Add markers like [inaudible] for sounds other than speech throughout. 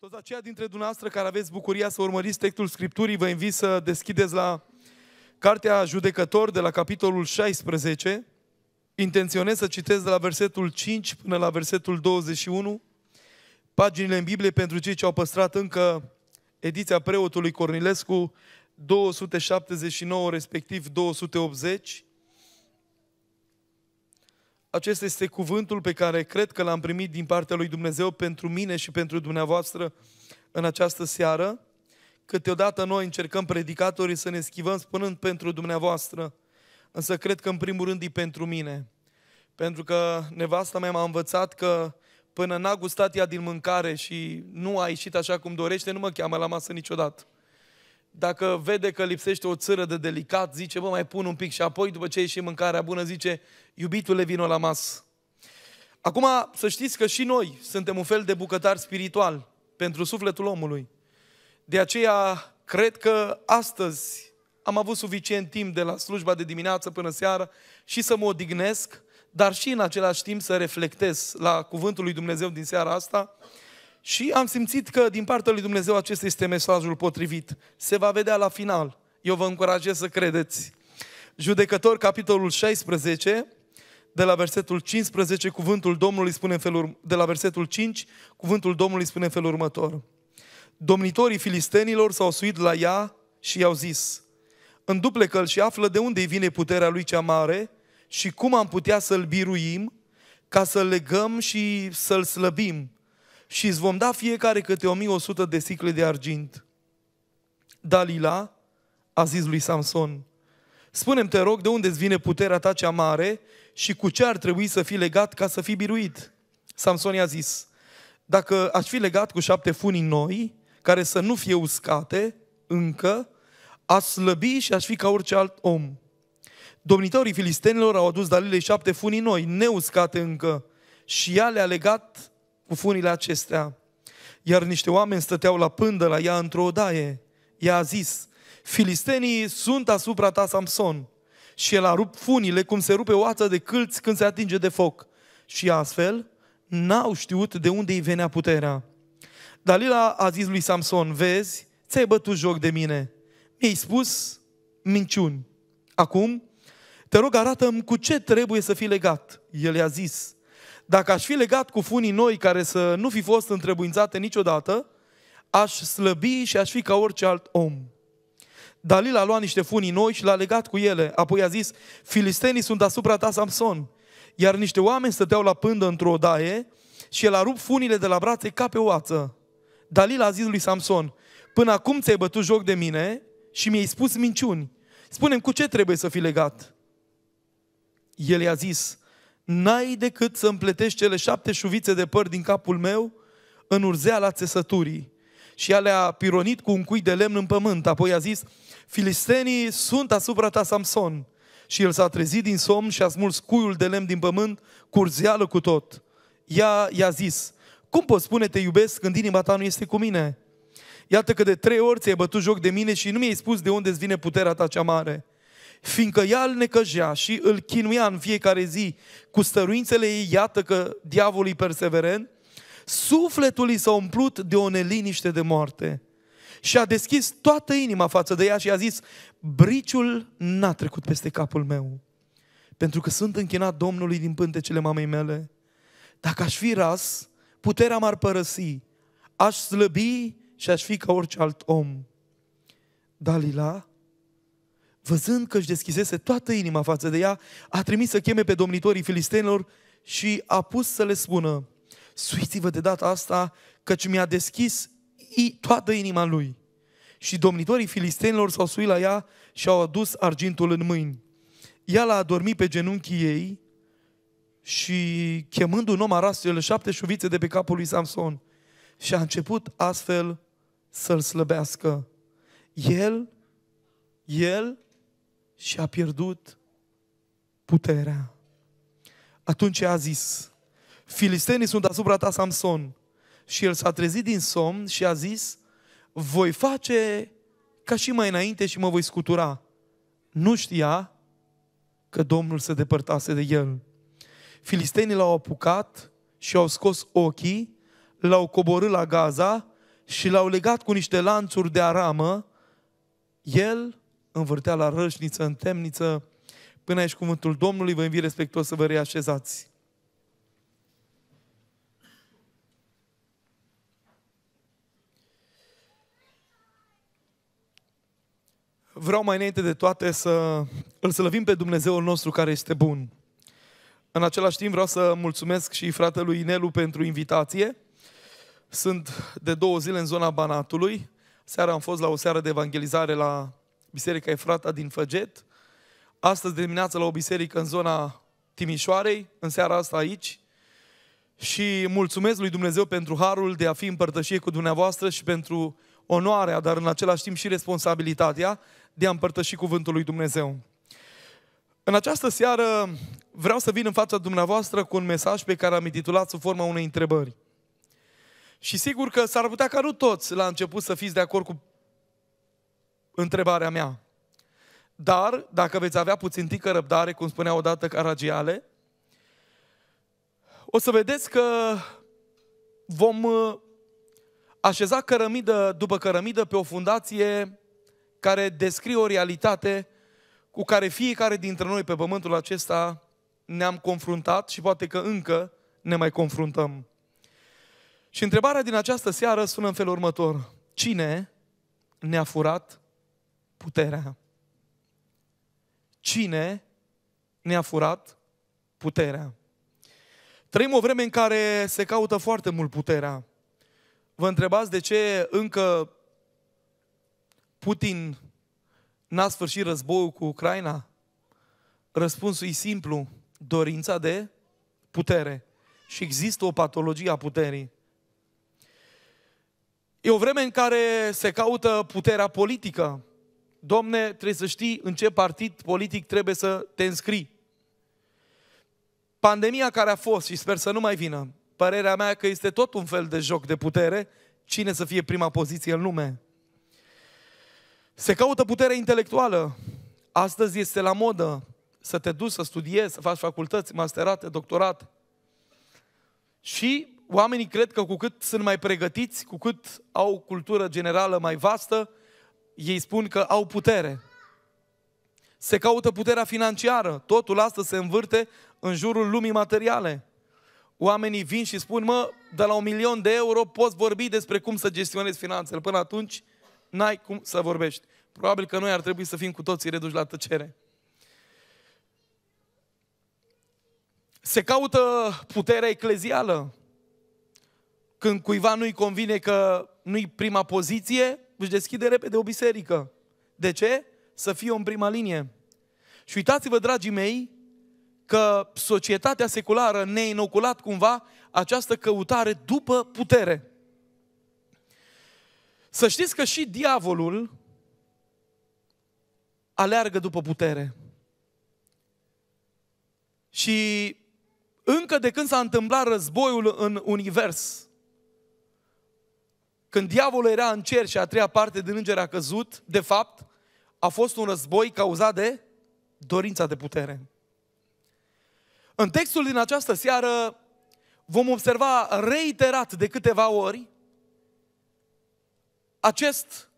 Toți aceia dintre dumneavoastră care aveți bucuria să urmăriți textul Scripturii, vă invit să deschideți la Cartea Judecător de la capitolul 16. Intenționez să citesc de la versetul 5 până la versetul 21, paginile în Biblie pentru cei ce au păstrat încă ediția preotului Cornilescu 279, respectiv 280. Acesta este cuvântul pe care cred că l-am primit din partea lui Dumnezeu pentru mine și pentru dumneavoastră în această seară. Câteodată noi încercăm predicatorii să ne schivăm spunând pentru dumneavoastră, însă cred că în primul rând e pentru mine. Pentru că nevasta mea m-a învățat că până n-a gustat ea din mâncare și nu a ieșit așa cum dorește, nu mă cheamă la masă niciodată dacă vede că lipsește o țără de delicat, zice, mă, mai pun un pic și apoi, după ce ieși mâncarea bună, zice, iubitule, vino la masă. Acum, să știți că și noi suntem un fel de bucătar spiritual pentru sufletul omului. De aceea, cred că astăzi am avut suficient timp de la slujba de dimineață până seara și să mă odihnesc, dar și în același timp să reflectez la cuvântul lui Dumnezeu din seara asta și am simțit că din partea lui Dumnezeu acesta este mesajul potrivit. Se va vedea la final. Eu vă încurajez să credeți. Judecător, capitolul 16, de la versetul 15, cuvântul Domnului spune în felul, de la versetul 5, cuvântul Domnului spune în felul următor. Domnitorii filistenilor s-au suit la ea și i-au zis, înduplecă-l și află de unde îi vine puterea lui cea mare și cum am putea să-l biruim ca să legăm și să-l slăbim și îți vom da fiecare câte 1100 de sticle de argint. Dalila a zis lui Samson, spune te rog, de unde îți vine puterea ta cea mare și cu ce ar trebui să fii legat ca să fii biruit? Samson i-a zis, dacă aș fi legat cu șapte funii noi, care să nu fie uscate încă, aș slăbi și aș fi ca orice alt om. Domnitorii filistenilor au adus Dalilei șapte funii noi, neuscate încă, și ea le-a legat cu funile acestea. Iar niște oameni stăteau la pândă la ea într-o odaie. Ea a zis, filistenii sunt asupra ta, Samson. Și el a rupt funile cum se rupe oața de câlți când se atinge de foc. Și astfel n-au știut de unde îi venea puterea. Dalila a zis lui Samson, vezi, ți-ai bătut joc de mine. Mi-ai spus minciuni. Acum, te rog, arată-mi cu ce trebuie să fii legat. El i-a zis, dacă aș fi legat cu funii noi care să nu fi fost întrebuințate niciodată, aș slăbi și aș fi ca orice alt om. Dalila a luat niște funii noi și l-a legat cu ele. Apoi a zis, filistenii sunt asupra ta, Samson. Iar niște oameni stăteau la pândă într-o odaie și el a rupt funile de la brațe ca pe oață. Dalila a zis lui Samson, până acum ți-ai bătut joc de mine și mi-ai spus minciuni. Spune-mi cu ce trebuie să fi legat? El i-a zis, n-ai decât să împletești cele șapte șuvițe de păr din capul meu în la țesăturii. Și ea le-a pironit cu un cui de lemn în pământ. Apoi a zis, filistenii sunt asupra ta, Samson. Și el s-a trezit din somn și a smuls cuiul de lemn din pământ curzeală cu tot. Ea i-a zis, cum poți spune te iubesc când inima ta nu este cu mine? Iată că de trei ori ți-ai bătut joc de mine și nu mi-ai spus de unde îți vine puterea ta cea mare fiindcă ea îl necăjea și îl chinuia în fiecare zi cu stăruințele ei, iată că diavolii perseverent, sufletul i s-a umplut de o neliniște de moarte și a deschis toată inima față de ea și a zis, briciul n-a trecut peste capul meu, pentru că sunt închinat Domnului din pântecele mamei mele. Dacă aș fi ras, puterea m-ar părăsi, aș slăbi și aș fi ca orice alt om. Dalila văzând că își deschisese toată inima față de ea, a trimis să cheme pe domnitorii filistenilor și a pus să le spună, suiți-vă de data asta, căci mi-a deschis toată inima lui. Și domnitorii filistenilor s-au suit la ea și au adus argintul în mâini. Ea l-a adormit pe genunchii ei și chemând un om a cele șapte șuvițe de pe capul lui Samson și a început astfel să-l slăbească. El, el și a pierdut puterea. Atunci a zis, filistenii sunt asupra ta, Samson. Și el s-a trezit din somn și a zis, voi face ca și mai înainte și mă voi scutura. Nu știa că Domnul se depărtase de el. Filistenii l-au apucat și au scos ochii, l-au coborât la Gaza și l-au legat cu niște lanțuri de aramă. El învârtea la rășniță, în temniță. Până aici cuvântul Domnului, vă invit respectuos să vă reașezați. vreau mai înainte de toate să îl slăvim pe Dumnezeul nostru care este bun. În același timp vreau să mulțumesc și fratelui Inelu pentru invitație. Sunt de două zile în zona Banatului. Seara am fost la o seară de evangelizare la Biserica Efrata din Făget. Astăzi dimineața la o biserică în zona Timișoarei, în seara asta aici. Și mulțumesc lui Dumnezeu pentru harul de a fi împărtășie cu dumneavoastră și pentru onoarea, dar în același timp și responsabilitatea de a împărtăși cuvântul lui Dumnezeu. În această seară vreau să vin în fața dumneavoastră cu un mesaj pe care am intitulat sub forma unei întrebări. Și sigur că s-ar putea ca nu toți la început să fiți de acord cu întrebarea mea. Dar, dacă veți avea puțin tică răbdare, cum spunea odată Caragiale, o să vedeți că vom uh, așeza cărămidă după cărămidă pe o fundație care descrie o realitate cu care fiecare dintre noi pe pământul acesta ne-am confruntat și poate că încă ne mai confruntăm. Și întrebarea din această seară sună în felul următor. Cine ne-a furat puterea? Cine ne-a furat puterea? Trăim o vreme în care se caută foarte mult puterea. Vă întrebați de ce încă Putin n-a sfârșit războiul cu Ucraina? Răspunsul e simplu, dorința de putere. Și există o patologie a puterii. E o vreme în care se caută puterea politică domne, trebuie să știi în ce partid politic trebuie să te înscrii. Pandemia care a fost, și sper să nu mai vină, părerea mea că este tot un fel de joc de putere, cine să fie prima poziție în lume. Se caută putere intelectuală. Astăzi este la modă să te duci să studiezi, să faci facultăți, masterate, doctorat. Și oamenii cred că cu cât sunt mai pregătiți, cu cât au cultură generală mai vastă, ei spun că au putere. Se caută puterea financiară. Totul asta se învârte în jurul lumii materiale. Oamenii vin și spun, mă, de la un milion de euro poți vorbi despre cum să gestionezi finanțele. Până atunci, n-ai cum să vorbești. Probabil că noi ar trebui să fim cu toții reduși la tăcere. Se caută puterea eclezială. Când cuiva nu-i convine că nu-i prima poziție, își deschide repede o biserică. De ce? Să fie în prima linie. Și uitați-vă, dragii mei, că societatea seculară ne-a inoculat cumva această căutare după putere. Să știți că și diavolul aleargă după putere. Și încă de când s-a întâmplat războiul în univers, când diavolul era în cer și a treia parte din înger a căzut, de fapt, a fost un război cauzat de dorința de putere. În textul din această seară vom observa reiterat de câteva ori acest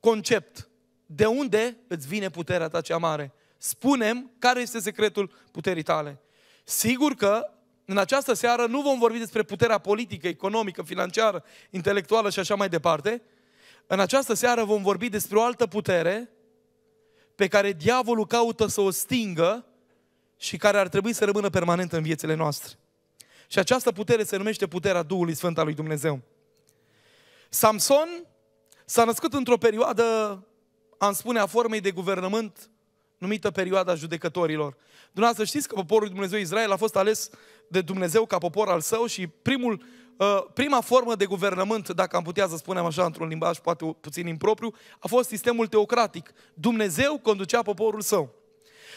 concept. De unde îți vine puterea ta cea mare? Spunem care este secretul puterii tale. Sigur că în această seară nu vom vorbi despre puterea politică, economică, financiară, intelectuală și așa mai departe. În această seară vom vorbi despre o altă putere pe care diavolul caută să o stingă și care ar trebui să rămână permanent în viețile noastre. Și această putere se numește puterea Duhului Sfânt al lui Dumnezeu. Samson s-a născut într-o perioadă, am spune, a formei de guvernământ numită perioada judecătorilor. Dumneavoastră știți că poporul Dumnezeu Israel a fost ales de Dumnezeu ca popor al său și primul, uh, prima formă de guvernământ, dacă am putea să spunem așa într-un limbaj poate puțin impropriu, a fost sistemul teocratic. Dumnezeu conducea poporul său.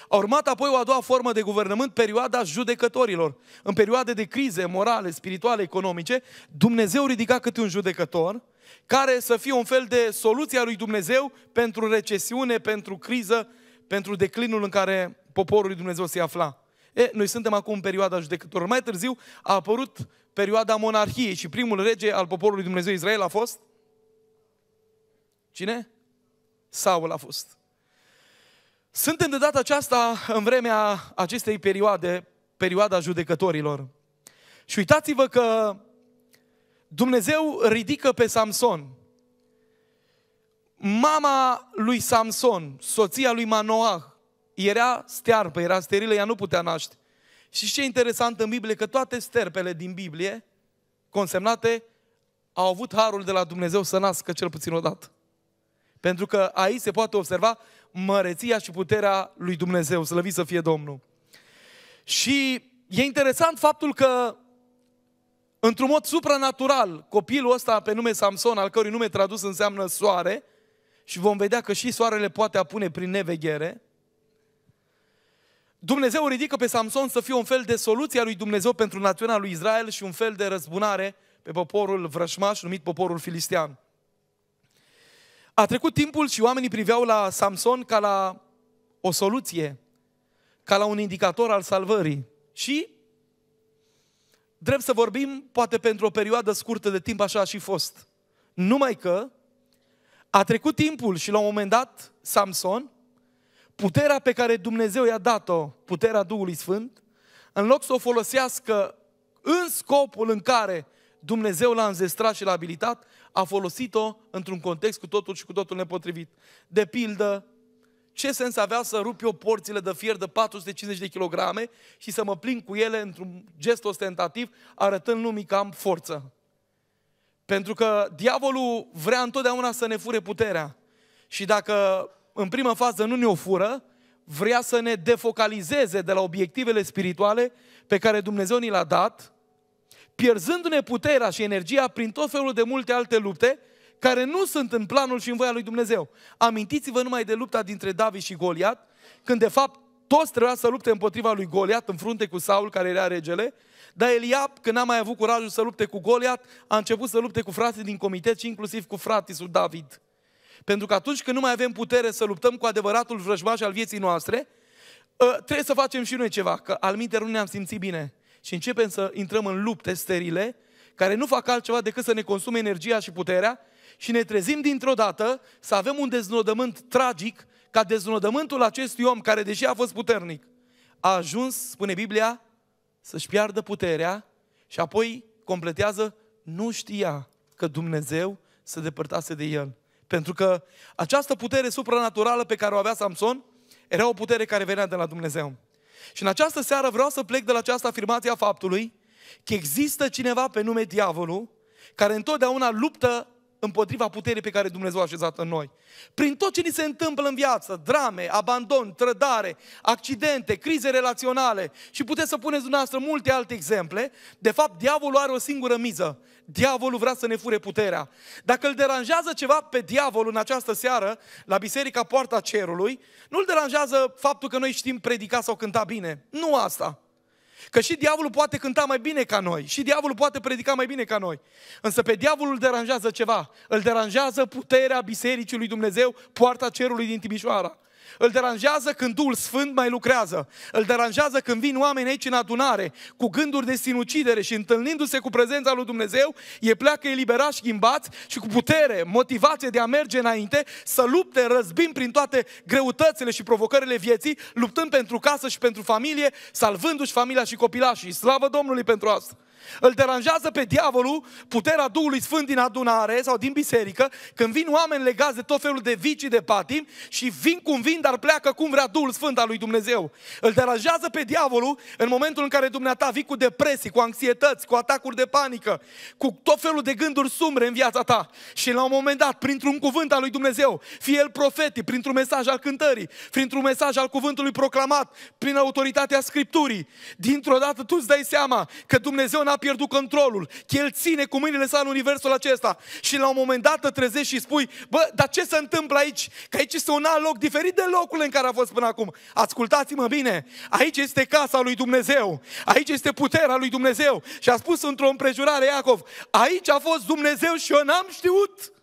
A urmat apoi o a doua formă de guvernământ, perioada judecătorilor. În perioade de crize morale, spirituale, economice, Dumnezeu ridica câte un judecător care să fie un fel de soluția lui Dumnezeu pentru recesiune, pentru criză, pentru declinul în care poporul lui Dumnezeu se afla. E, noi suntem acum în perioada judecătorilor. Mai târziu a apărut perioada monarhiei și primul rege al poporului Dumnezeu Israel a fost? Cine? Saul a fost. Suntem de data aceasta în vremea acestei perioade, perioada judecătorilor. Și uitați-vă că Dumnezeu ridică pe Samson mama lui Samson, soția lui Manoah, era stearpă, era sterilă, ea nu putea naște. Și ce e interesant în Biblie, că toate sterpele din Biblie, consemnate, au avut harul de la Dumnezeu să nască cel puțin odată. Pentru că aici se poate observa măreția și puterea lui Dumnezeu, slăvit să fie Domnul. Și e interesant faptul că, într-un mod supranatural, copilul ăsta pe nume Samson, al cărui nume tradus înseamnă soare, și vom vedea că și soarele poate apune prin neveghere, Dumnezeu ridică pe Samson să fie un fel de soluție a lui Dumnezeu pentru națiunea lui Israel și un fel de răzbunare pe poporul vrășmaș numit poporul filistean. A trecut timpul și oamenii priveau la Samson ca la o soluție, ca la un indicator al salvării. Și, drept să vorbim, poate pentru o perioadă scurtă de timp așa a și fost. Numai că a trecut timpul și la un moment dat, Samson, puterea pe care Dumnezeu i-a dat-o, puterea Duhului Sfânt, în loc să o folosească în scopul în care Dumnezeu l-a înzestrat și l-a abilitat, a folosit-o într-un context cu totul și cu totul nepotrivit. De pildă, ce sens avea să rup eu porțile de fier de 450 de kilograme și să mă plin cu ele într-un gest ostentativ, arătând lumii că am forță? Pentru că diavolul vrea întotdeauna să ne fure puterea. Și dacă în prima fază nu ne-o fură, vrea să ne defocalizeze de la obiectivele spirituale pe care Dumnezeu ni l-a dat, pierzându-ne puterea și energia prin tot felul de multe alte lupte care nu sunt în planul și în voia lui Dumnezeu. Amintiți-vă numai de lupta dintre David și Goliat, când de fapt toți trebuia să lupte împotriva lui Goliat în frunte cu Saul, care era regele, dar Eliab, când n-a mai avut curajul să lupte cu Goliat, a început să lupte cu frații din comitet și inclusiv cu fratisul David. Pentru că atunci când nu mai avem putere să luptăm cu adevăratul vrăjmaș al vieții noastre, ă, trebuie să facem și noi ceva, că al nu ne-am simțit bine. Și începem să intrăm în lupte sterile, care nu fac altceva decât să ne consume energia și puterea și ne trezim dintr-o dată să avem un deznodământ tragic, ca deznodământul acestui om, care deși a fost puternic, a ajuns, spune Biblia, să-și piardă puterea și apoi completează, nu știa că Dumnezeu se depărtase de el. Pentru că această putere supranaturală pe care o avea Samson era o putere care venea de la Dumnezeu. Și în această seară vreau să plec de la această afirmație a faptului că există cineva pe nume diavolul care întotdeauna luptă împotriva puterii pe care Dumnezeu a așezat în noi. Prin tot ce ni se întâmplă în viață, drame, abandon, trădare, accidente, crize relaționale și puteți să puneți dumneavoastră multe alte exemple, de fapt diavolul are o singură miză. Diavolul vrea să ne fure puterea. Dacă îl deranjează ceva pe diavol în această seară, la biserica Poarta Cerului, nu îl deranjează faptul că noi știm predica sau cânta bine. Nu asta. Că și diavolul poate cânta mai bine ca noi, și diavolul poate predica mai bine ca noi. Însă pe diavolul îl deranjează ceva. Îl deranjează puterea Bisericii lui Dumnezeu, poarta cerului din Timișoara. Îl deranjează când Duhul Sfânt mai lucrează. Îl deranjează când vin oameni aici în adunare, cu gânduri de sinucidere și întâlnindu-se cu prezența lui Dumnezeu, e pleacă eliberat și schimbat și cu putere, motivație de a merge înainte, să lupte, răzbim prin toate greutățile și provocările vieții, luptând pentru casă și pentru familie, salvându-și familia și copilașii. Slavă Domnului pentru asta! Îl deranjează pe diavolul puterea Duhului Sfânt din adunare sau din biserică, când vin oameni legați de tot felul de vicii de patim și vin cum vin, dar pleacă cum vrea Duhul Sfânt al lui Dumnezeu. Îl deranjează pe diavolul în momentul în care dumneata vii cu depresii, cu anxietăți, cu atacuri de panică, cu tot felul de gânduri sumbre în viața ta. Și la un moment dat, printr-un cuvânt al lui Dumnezeu, fie el profetic, printr-un mesaj al cântării, printr-un mesaj al cuvântului proclamat, prin autoritatea Scripturii, dintr-o dată tu îți dai seama că Dumnezeu n-a a pierdut controlul, că El ține cu mâinile sale universul acesta. Și la un moment dat te trezești și spui, bă, dar ce se întâmplă aici? Că aici este un alt loc diferit de locul în care a fost până acum. Ascultați-mă bine, aici este casa lui Dumnezeu, aici este puterea lui Dumnezeu. Și a spus într-o împrejurare Iacov, aici a fost Dumnezeu și eu n-am știut.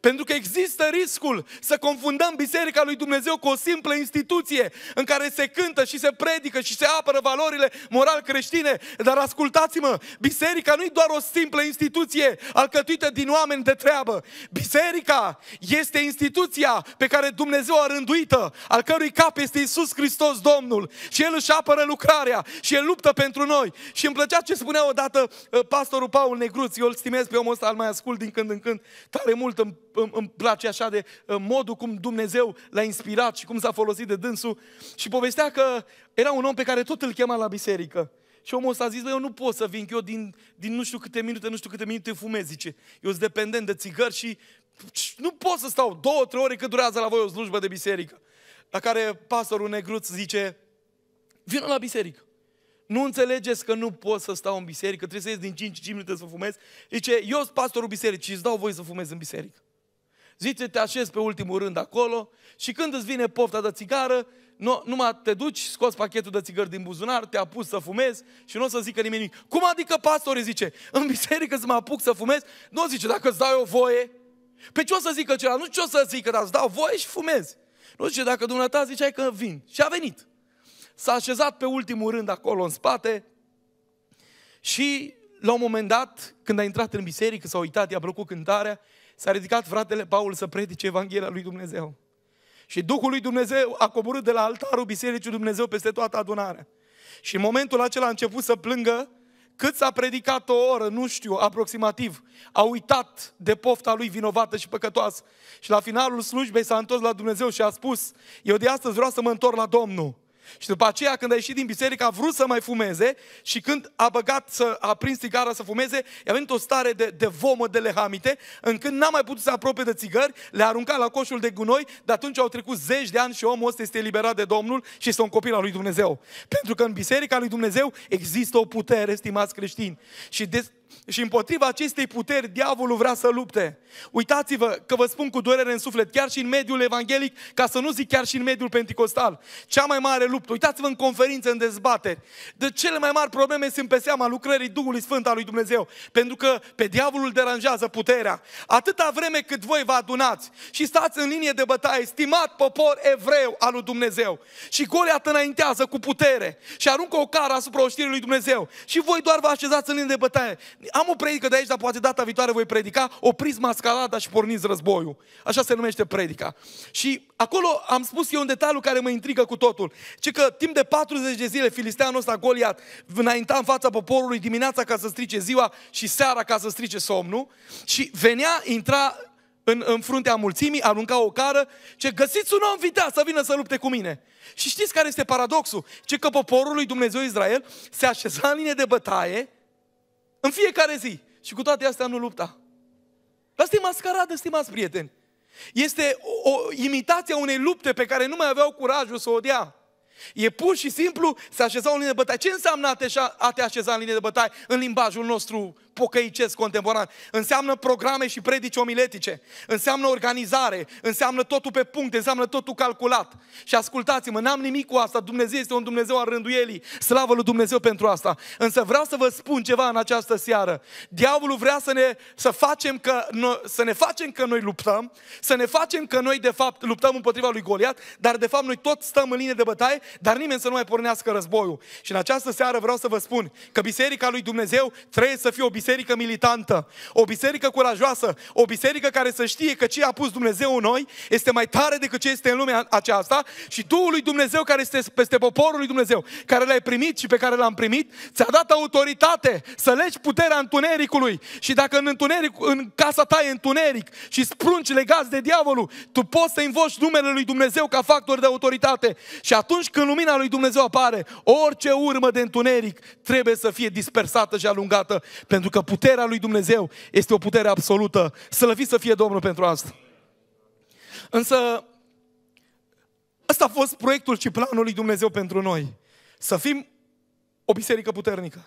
Pentru că există riscul să confundăm Biserica lui Dumnezeu cu o simplă instituție în care se cântă și se predică și se apără valorile moral creștine. Dar ascultați-mă, Biserica nu e doar o simplă instituție alcătuită din oameni de treabă. Biserica este instituția pe care Dumnezeu a rânduită, al cărui cap este Isus Hristos Domnul. Și El își apără lucrarea și El luptă pentru noi. Și îmi plăcea ce spunea odată uh, pastorul Paul Negruț, eu îl stimez pe omul ăsta, îl mai ascult din când în când, tare mult îmi îmi, place așa de uh, modul cum Dumnezeu l-a inspirat și cum s-a folosit de dânsul. Și povestea că era un om pe care tot îl chema la biserică. Și omul s a zis, eu nu pot să vin, că eu din, din nu știu câte minute, nu știu câte minute fumez, zice. Eu sunt dependent de țigări și nu pot să stau două, trei ore cât durează la voi o slujbă de biserică. La care pastorul negruț zice, vină la biserică. Nu înțelegeți că nu pot să stau în biserică, trebuie să ies din 5 5 minute să fumez. Zice, eu sunt pastorul bisericii și îți dau voi să fumez în biserică zice, te așezi pe ultimul rând acolo și când îți vine pofta de țigară, nu, numai te duci, scoți pachetul de țigări din buzunar, te apuci să fumezi și nu o să zică nimeni nimic. Cum adică pastorii zice, în biserică să mă apuc să fumez? Nu zice, dacă îți dau eu voie, pe ce o să zică celălalt? Nu ce o să zică, dar îți dau voie și fumezi. Nu zice, dacă dumneata ziceai că vin. Și a venit. S-a așezat pe ultimul rând acolo în spate și la un moment dat, când a intrat în biserică, s-a uitat, i-a plăcut cântarea s-a ridicat fratele Paul să predice Evanghelia lui Dumnezeu. Și Duhul lui Dumnezeu a coborât de la altarul Bisericii Dumnezeu peste toată adunarea. Și în momentul acela a început să plângă cât s-a predicat o oră, nu știu, aproximativ, a uitat de pofta lui vinovată și păcătoasă. Și la finalul slujbei s-a întors la Dumnezeu și a spus, eu de astăzi vreau să mă întorc la Domnul. Și după aceea, când a ieșit din biserică, a vrut să mai fumeze și când a băgat, să, a prins țigara să fumeze, i-a venit o stare de, de vomă, de lehamite, încât n-a mai putut să apropie de țigări, le-a aruncat la coșul de gunoi, de atunci au trecut zeci de ani și omul ăsta este eliberat de Domnul și este un copil al lui Dumnezeu. Pentru că în biserica lui Dumnezeu există o putere, stimați creștini. Și de, și împotriva acestei puteri, diavolul vrea să lupte. Uitați-vă că vă spun cu durere în suflet, chiar și în mediul evanghelic, ca să nu zic chiar și în mediul pentecostal. Cea mai mare luptă, uitați-vă în conferințe, în dezbateri. De cele mai mari probleme sunt pe seama lucrării Duhului Sfânt al lui Dumnezeu. Pentru că pe diavolul deranjează puterea. Atâta vreme cât voi vă adunați și stați în linie de bătaie, stimat popor evreu al lui Dumnezeu. Și Goliat înaintează cu putere și aruncă o cară asupra oștirii lui Dumnezeu. Și voi doar vă așezați în linie de bătaie am o predică de aici, dar poate data viitoare voi predica, opriți mascarada și porniți războiul. Așa se numește predica. Și acolo am spus eu un detaliu care mă intrigă cu totul. Ce că timp de 40 de zile filisteanul ăsta Goliat înainta în fața poporului dimineața ca să strice ziua și seara ca să strice somnul și venea, intra în, în fruntea mulțimii, arunca o cară, ce găsiți un om vitea să vină să lupte cu mine. Și știți care este paradoxul? Ce că poporul lui Dumnezeu Israel se așeza în linie de bătaie, în fiecare zi. Și cu toate astea nu lupta. Asta e mascaradă, stimați prieteni. Este o, o imitație a unei lupte pe care nu mai aveau curajul să o dea. E pur și simplu să așeza în linie de bătaie. Ce înseamnă a te așeza în linie de bătaie în limbajul nostru pocăicesc contemporan. Înseamnă programe și predici omiletice, înseamnă organizare, înseamnă totul pe puncte, înseamnă totul calculat. Și ascultați-mă, n-am nimic cu asta, Dumnezeu este un Dumnezeu al rânduielii, slavă lui Dumnezeu pentru asta. Însă vreau să vă spun ceva în această seară. Diavolul vrea să ne, să facem că, să ne facem că noi luptăm, să ne facem că noi de fapt luptăm împotriva lui Goliat, dar de fapt noi tot stăm în linie de bătaie, dar nimeni să nu mai pornească războiul. Și în această seară vreau să vă spun că biserica lui Dumnezeu trebuie să fie o biserică biserică militantă, o biserică curajoasă, o biserică care să știe că ce a pus Dumnezeu în noi este mai tare decât ce este în lumea aceasta și Duhul lui Dumnezeu care este peste poporul lui Dumnezeu, care l-ai primit și pe care l-am primit, ți-a dat autoritate să legi puterea întunericului și dacă în, întuneric, în casa ta e întuneric și sprunci legați de diavolul, tu poți să invoci numele lui Dumnezeu ca factor de autoritate și atunci când lumina lui Dumnezeu apare, orice urmă de întuneric trebuie să fie dispersată și alungată pentru că că puterea lui Dumnezeu este o putere absolută. Slăvit să fie Domnul pentru asta. Însă, ăsta a fost proiectul și planul lui Dumnezeu pentru noi. Să fim o biserică puternică.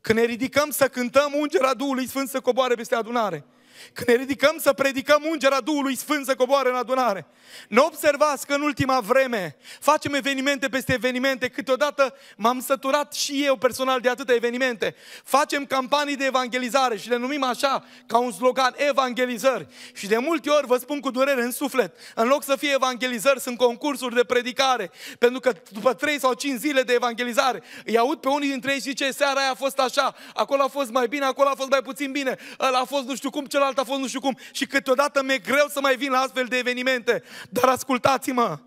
Când ne ridicăm să cântăm, ungerea Duhului Sfânt să coboare peste adunare. Când ne ridicăm să predicăm ungerea Duhului Sfânt să coboare în adunare. Nu observați că în ultima vreme facem evenimente peste evenimente, câteodată m-am săturat și eu personal de atâtea evenimente. Facem campanii de evangelizare și le numim așa, ca un slogan, evangelizări. Și de multe ori vă spun cu durere în suflet, în loc să fie evangelizări, sunt concursuri de predicare, pentru că după 3 sau 5 zile de evangelizare, îi aud pe unii dintre ei și zice, seara aia a fost așa, acolo a fost mai bine, acolo a fost mai puțin bine, ăla a fost nu știu cum, celălalt cealaltă a fost nu știu cum. Și câteodată mi-e greu să mai vin la astfel de evenimente. Dar ascultați-mă!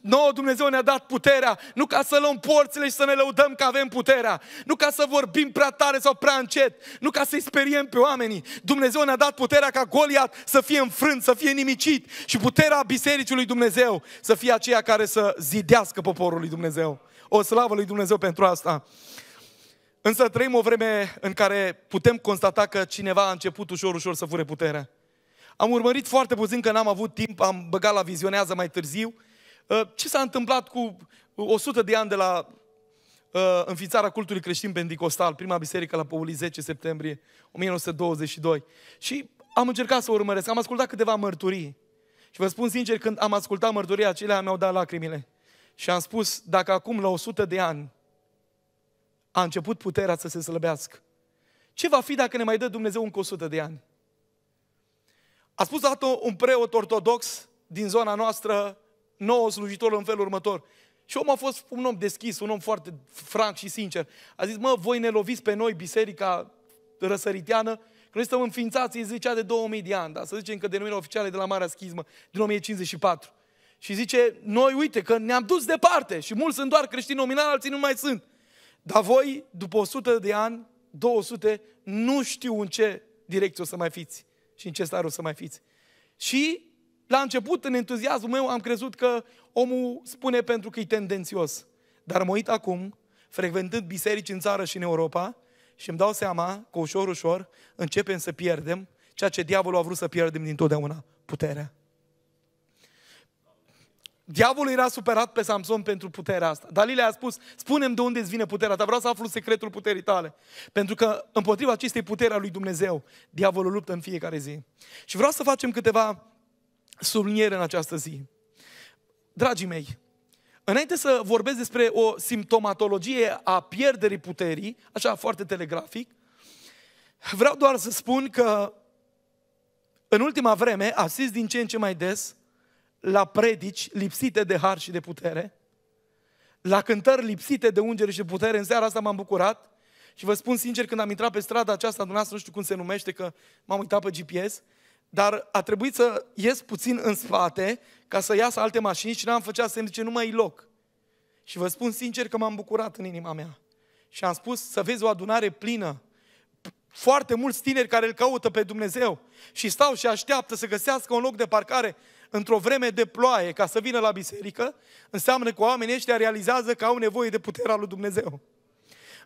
Nouă Dumnezeu ne-a dat puterea, nu ca să luăm porțile și să ne lăudăm că avem puterea, nu ca să vorbim prea tare sau prea încet, nu ca să-i speriem pe oamenii. Dumnezeu ne-a dat puterea ca Goliat să fie înfrânt, să fie nimicit și puterea Bisericii lui Dumnezeu să fie aceea care să zidească poporul lui Dumnezeu. O slavă lui Dumnezeu pentru asta! Însă trăim o vreme în care putem constata că cineva a început ușor, ușor să fure puterea. Am urmărit foarte puțin că n-am avut timp, am băgat la vizionează mai târziu. Uh, ce s-a întâmplat cu 100 de ani de la uh, înființarea cultului creștin pentecostal, prima biserică la Păuli 10 septembrie 1922. Și am încercat să urmăresc, am ascultat câteva mărturii. Și vă spun sincer, când am ascultat mărturii acelea, mi-au dat lacrimile. Și am spus, dacă acum la 100 de ani a început puterea să se slăbească. Ce va fi dacă ne mai dă Dumnezeu încă 100 de ani? A spus dată un preot ortodox din zona noastră, nouă slujitor în felul următor. Și omul a fost un om deschis, un om foarte franc și sincer. A zis, mă, voi ne loviți pe noi, biserica răsăriteană, că noi suntem înființați, îi zicea de 2000 de ani, dar să zicem că denumirea oficială de la Marea schismă, din 1054. Și zice, noi uite că ne-am dus departe și mulți sunt doar creștini nominali, alții nu mai sunt. Dar voi, după 100 de ani, 200, nu știu în ce direcție o să mai fiți și în ce stare o să mai fiți. Și la început, în entuziasmul meu, am crezut că omul spune pentru că e tendențios. Dar mă uit acum, frecventând biserici în țară și în Europa, și îmi dau seama că ușor, ușor începem să pierdem ceea ce diavolul a vrut să pierdem din puterea. Diavolul era superat pe Samson pentru puterea asta. Dalila a spus, spunem de unde îți vine puterea ta, vreau să aflu secretul puterii tale. Pentru că împotriva acestei puteri a lui Dumnezeu, diavolul luptă în fiecare zi. Și vreau să facem câteva subliniere în această zi. Dragii mei, înainte să vorbesc despre o simptomatologie a pierderii puterii, așa foarte telegrafic, vreau doar să spun că în ultima vreme asist din ce în ce mai des la predici lipsite de har și de putere, la cântări lipsite de ungere și de putere. În seara asta m-am bucurat și vă spun sincer, când am intrat pe strada aceasta, dumneavoastră nu știu cum se numește, că m-am uitat pe GPS, dar a trebuit să ies puțin în spate ca să iasă alte mașini și n-am făcea semn, zice, nu mai e loc. Și vă spun sincer că m-am bucurat în inima mea. Și am spus să vezi o adunare plină, foarte mulți tineri care îl caută pe Dumnezeu și stau și așteaptă să găsească un loc de parcare într-o vreme de ploaie ca să vină la biserică, înseamnă că oamenii ăștia realizează că au nevoie de puterea lui Dumnezeu.